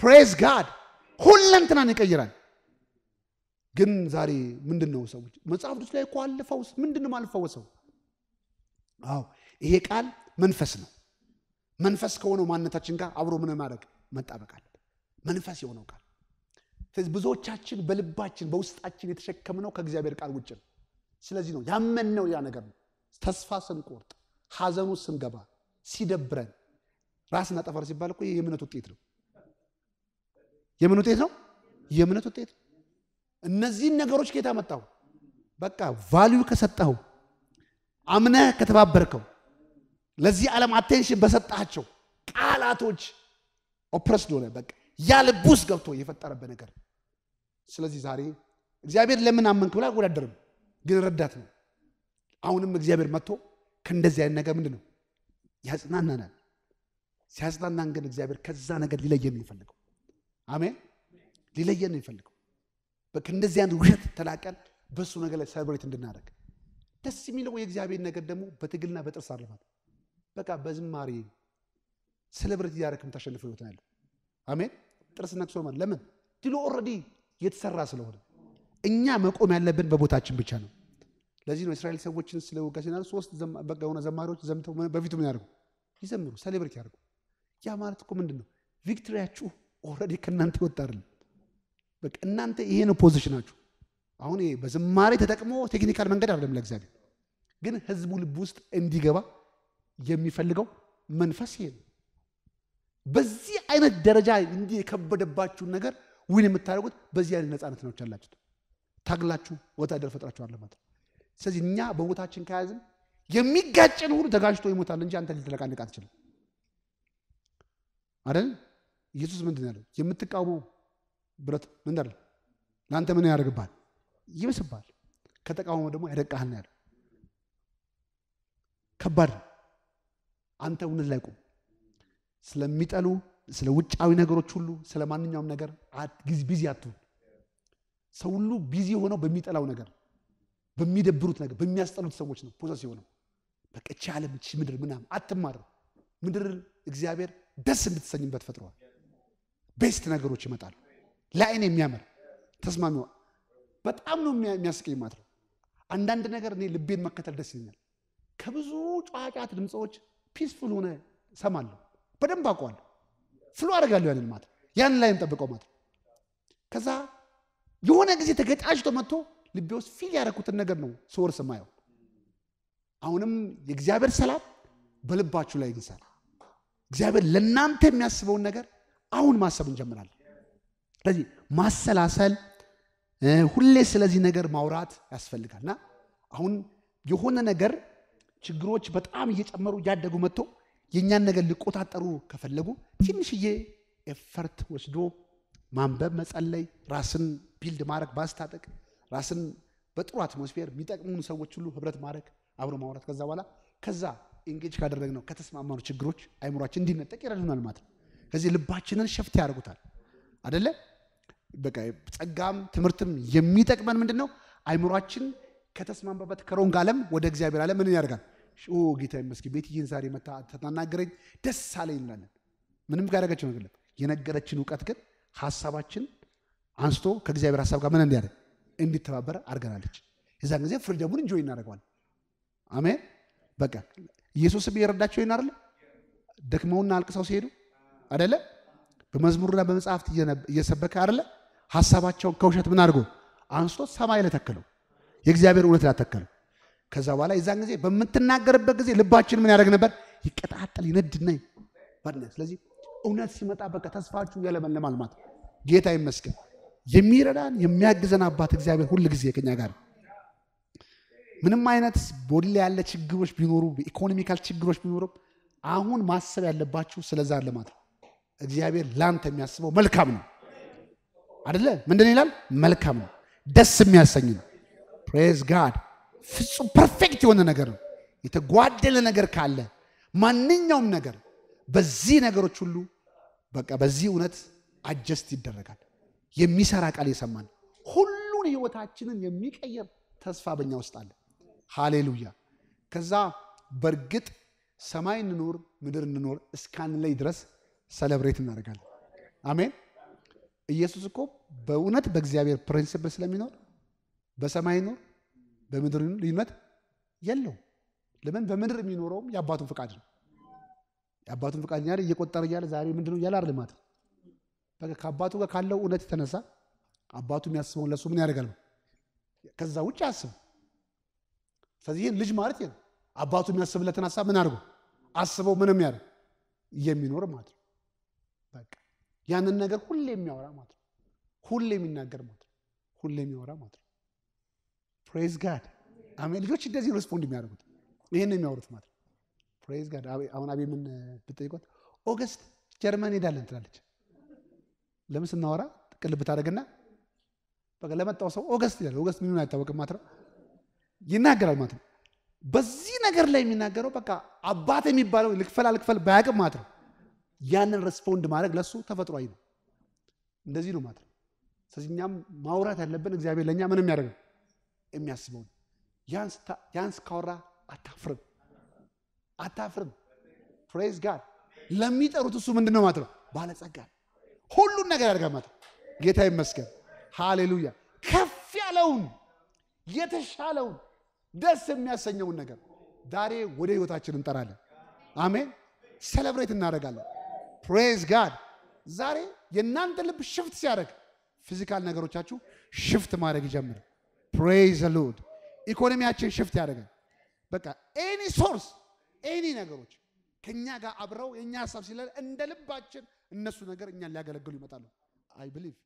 ፕሬዝ ጋድ ሁለንትናን ይቀይራል። ግን ዛሬ ምንድን ነው ሰዎች መጽሐፍ ቅዱስ ላይ እኮ አለ ምንድን ነው አዎ ይሄ ቃል መንፈስ ነው። መንፈስ ከሆነው ማንነታችን ጋር አብሮ ምን ማድረግ መጣበቅ አለ። መንፈስ የሆነው ቃል ስለዚህ ብዙዎቻችን በልባችን በውስጣችን የተሸከምነው ከእግዚአብሔር ቃል ውጭ ነው። ስለዚህ ነው ያመንነው ያ ነገር ነው። ተስፋ ስንቆርጥ፣ ሀዘኑ ስንገባ፣ ሲደብረን ራስ እናጠፋር ሲባል እኮ የእምነት ውጤት ነው። የምን ውጤት ነው? የእምነት ውጤት ነው። እነዚህን ነገሮች ጌታ መጣሁ በቃ ቫሊዩ ከሰጠኸው አምነህ ከተባበርከው ለዚህ ዓለም አቴንሽን በሰጣቸው ቃላቶች ኦፕረስድ ሆነ። በቃ ያ ልብ ውስጥ ገብቶ የፈጠረበት ነገር። ስለዚህ ዛሬ እግዚአብሔር ለምን አመንክ ብላ አወዳደርም ግን ረዳት ነው። አሁንም እግዚአብሔር መጥቶ ከእንደዚህ አይነት ነገር ምንድን ነው ያጽናናናል። ሲያጽናናን ግን እግዚአብሔር ከዛ ነገር ሊለየን ነው የፈልገው። አሜን። ሊለየን ነው የፈልገው። በቃ እንደዚህ አይነት ውሸት ተላቀን በእሱ ነገር ላይ ሴሌብሬት እንድናደርግ ደስ የሚለው የእግዚአብሔር ነገር ደግሞ በትግልና በጥርስ አልፋት በቃ በዝማሬ ሴሌብሬት እያደረክ የምታሸንፈው ህይወት ነው ያለው። አሜን። ጥርስ ነክሶ ለምን ድሎ ኦልሬዲ የተሰራ ስለሆነ እኛ መቆም ያለብን በቦታችን ብቻ ነው። ለዚህ ነው እስራኤል ሰዎችን ስለ ውጋ ሶስት በቃ የሆነ ዘማሪዎች ዘምተው በፊቱ ምን ያደርጉ ይዘምሩ፣ ሴሌብሬት ያደርጉ። ያ ማለት እኮ ምንድን ነው ቪክትሪያችሁ ኦልሬዲ ከእናንተ ይወጣርል። በቃ እናንተ ይሄ ነው ፖዚሽናችሁ። አሁን በዝማሬ ተጠቅሞ ቴክኒካል መንገድ አይደለም ለእግዚአብሔር ግን ህዝቡ ልብ ውስጥ እንዲገባ የሚፈልገው መንፈስ ይሄ ነው። በዚህ አይነት ደረጃ እንዲህ የከበደባችሁን ነገር ውን የምታደርጉት በዚህ አይነት ነፃነት ነው ያላችሁት። ታግላችሁ ወታደር ፈጥራችኋል ማለት ነው። ስለዚህ እኛ በሞታችን ከያዝን የሚጋጭን ሁሉ ተጋጭቶ ይሞታል እንጂ አንተ ልትለቃልቅ አትችልም አይደል? ኢየሱስ ምንድን ያለ የምትቃውመው ብረት ምንድን ያለ ለአንተ ምን ያደርግብሃል? ይብስብሃል። ከተቃወመው ደግሞ ያደቃህን ያለ ከባድ ነው። አንተ እውነት ላይ ቁም። ስለሚጠሉ ስለ ውጫዊ ነገሮች ሁሉ ስለ ማንኛውም ነገር ቢዚ አትሁን። ሰው ሁሉ ቢዚ የሆነው በሚጠላው ነገር፣ በሚደብሩት ነገር፣ በሚያስጠሉት ሰዎች ነው ፖሰስ የሆነው። በቀቻ እቺ ምድር ምናምን አትማር። ምድር እግዚአብሔር ደስ እንድትሰኝበት ፈጥረዋል። ቤስት ነገሮች ይመጣሉ። ለአይን የሚያምር ተስማሚ በጣም ነው የሚያስቀኝ ማለት ነው። አንዳንድ ነገር እኔ ልቤን መከተል ደስ ይለኛል። ከብዙ ጨዋቂያት ድምፆች ፒስፉል ሆነ ሰማለሁ። በደንብ አውቀዋለሁ። ፍሎ አደርጋለሁ ያንን ማለት ያን ላይ እንጠብቀው ማለት ከዛ የሆነ ጊዜ ተገጫጭቶ መጥቶ ልቤ ውስጥ ፊል ያደረኩትን ነገር ነው ስወር ስማየው። አሁንም የእግዚአብሔር ሰላም በልባችሁ ላይ ይንሳል። እግዚአብሔር ለእናንተ የሚያስበውን ነገር አሁን ማሰብ እንጀምራለን። ስለዚህ ማሰላሰል ሁሌ ስለዚህ ነገር ማውራት ያስፈልጋልና አሁን የሆነ ነገር ችግሮች በጣም እየጨመሩ እያደጉ መጥቶ የእኛን ነገር ሊቆጣጠሩ ከፈለጉ ትንሽዬ ኤፈርት ወስዶ ማንበብ፣ መጸለይ፣ ራስን ቢልድ ማድረግ፣ ባስታጠቅ ራስን በጥሩ አትሞስፌር የሚጠቅሙን ሰዎች ሁሉ ህብረት ማድረግ፣ አብሮ ማውራት፣ ከዛ በኋላ ከዛ ኢንጌጅ ካደረግነው ከተስማማኑ ችግሮች አይምሯችን እንዲነጠቅ ይረዱናል ማለት ነው። ከዚህ ልባችንን ሸፍት ያደርጉታል አደለ? በቃ ጸጋም ትምህርትም የሚጠቅመን ምንድን ነው? አይምሯችን ከተስማማበት ከሮንግ ዓለም ወደ እግዚአብሔር ዓለም ምን ያደርጋል? ኦ ጌታ ይመስገን፣ ቤትዬን ዛሬ መታ ተናገረኝ፣ ደስ አለኝ እንላለን። ምንም ካደረገችው ነገር የለም። የነገረችን እውቀት ግን ሀሳባችን አንስቶ ከእግዚአብሔር ሀሳብ ጋር ምን እንዲያደርግ እንዲተባበር አድርገናለች። የዛን ጊዜ ፍሪደሙን እንጆይ እናደርገዋለን። አሜን። በቃ ኢየሱስም እየረዳቸው ይህን አይደለ? ደክመውና አልቅሰው ሲሄዱ አይደለ? በመዝሙርና በመጽሐፍት እየሰበከ አይደለ? ሀሳባቸውን ከውሸት ምን አድርጎ አንስቶ ሰማይ ለተከለው። የእግዚአብሔር እውነትን አተከልም። ከዛ በኋላ የዛን ጊዜ በምትናገርበት ጊዜ ልባችን ምን ያደርግ ነበር? ይቀጣጠል፣ ይነድና ስለዚህ እውነት ሲመጣ በቃ ተስፋችሁ ያለመለማል ማለት ጌታ ይመስገን። የሚረዳን የሚያግዘን አባት እግዚአብሔር ሁል ጊዜ ከኛ ጋር ምንም አይነት ቦዲ ላይ ያለ ችግሮች ቢኖሩ ኢኮኖሚካል ችግሮች ቢኖሩ አሁን ማሰብ ያለባችሁ ስለዛ ልማት ነው። እግዚአብሔር ላንተ የሚያስበው መልካም ነው አደለ? ምንድን ይላል? መልካም ነው፣ ደስ የሚያሰኝ ነው። ፕሬዝ ጋድ ፍጹም ፐርፌክት የሆነ ነገር ነው። የተጓደለ ነገር ካለ ማንኛውም ነገር በዚህ ነገሮች ሁሉ በቃ በዚህ እውነት አጀስት ይደረጋል። የሚሰራ ቃል የሰማን ሁሉን ህይወታችንን የሚቀየር ተስፋ በኛ ውስጥ አለ። ሃሌሉያ። ከዛ በእርግጥ ሰማይ እንኖር ምድር እንኖር እስካንለይ ድረስ ሰለብሬት እናደርጋለን። አሜን። ኢየሱስ እኮ በእውነት በእግዚአብሔር ፕሪንስፕል ስለሚኖር በሰማይ ኑር በምድር ልዩነት የለው። ለምን በምድር የሚኖረውም የአባቱን ፍቃድ ነው። የአባቱን ፍቃድ ያለ እየቆጠረ እያለ ዛሬ ምንድን ነው እያለ አይደለም። ከአባቱ ጋር ካለው እውነት የተነሳ አባቱ የሚያስበውን ለእሱ ምን ያደርጋል? ከዛ ውጭ አስብ ስለዚህ ይህን ልጅ ማለት ነው አባቱ የሚያስብለትን ሀሳብ ምን አድርጎ አስበው ምንም ያደርግ የሚኖር ማለት ነው። በቃ ያንን ነገር ሁሌ የሚያወራ ማለት ነው። ሁሌ የሚናገር ማለት ነው። ሁሌ የሚያወራ ማለት ነው። ፕሬዝ ጋድ አሜን። ልጆች እንደዚህ ሪስፖንድ የሚያደርጉት ይህን የሚያወሩት ማለት ፕሬዝ ጋድ። አሁን አቤ ምን ብትጠይቆት ኦገስት ጀርመን ሄዳለን ትላለች። ለምን ስናወራ ጥቅል ብታደርግና በቃ ለመጣው ሰው ኦገስት ይላል። ኦገስት ምን አይታወቅም ማለት ነው ይናገራል ማለት ነው። በዚህ ነገር ላይ የሚናገረው በቃ አባት የሚባለው ልክፈል አልክፈል ባያቅም ማለት ነው። ያንን ሪስፖንድ ማድረግ ለእሱ ተፈጥሯዊ ነው። እንደዚህ ነው ማለት ነው። ስለዚህ እኛም ማውራት ያለብን እግዚአብሔር ለእኛ ምንም ያደርገው የሚያስበውን ያንስ ካወራ አታፍርም አታፍርም። ፕሬዝ ጋድ ለሚጠሩት እሱ ምንድነው ነው ማለት ነው? ባለጸጋ ሁሉን ነገር ያደርጋ ማለት ነው። ጌታ ይመስገን። ሃሌሉያ። ከፍ ያለውን የተሻለውን ደስ የሚያሰኘውን ነገር ዛሬ ወደ ህይወታችን እንጠራለን። አሜን። ሴሌብሬት እናደርጋለን። ፕሬዝ ጋድ። ዛሬ የእናንተ ልብ ሽፍት ሲያደርግ ፊዚካል ነገሮቻችሁ ሽፍት ማድረግ ይጀምራል። ፕሬይዝ ሎድ ኢኮኖሚያችን ሽፍት ያደርጋል። በቃ ኤኒ ሶርስ ኤኒ ነገሮች ከእኛ ጋር አብረው የእኛ ሀሳብ ሲለ እንደ ልባችን እነሱ ነገር እኛን ሊያገለግሉ ይመጣሉ። አይ ብሊቭ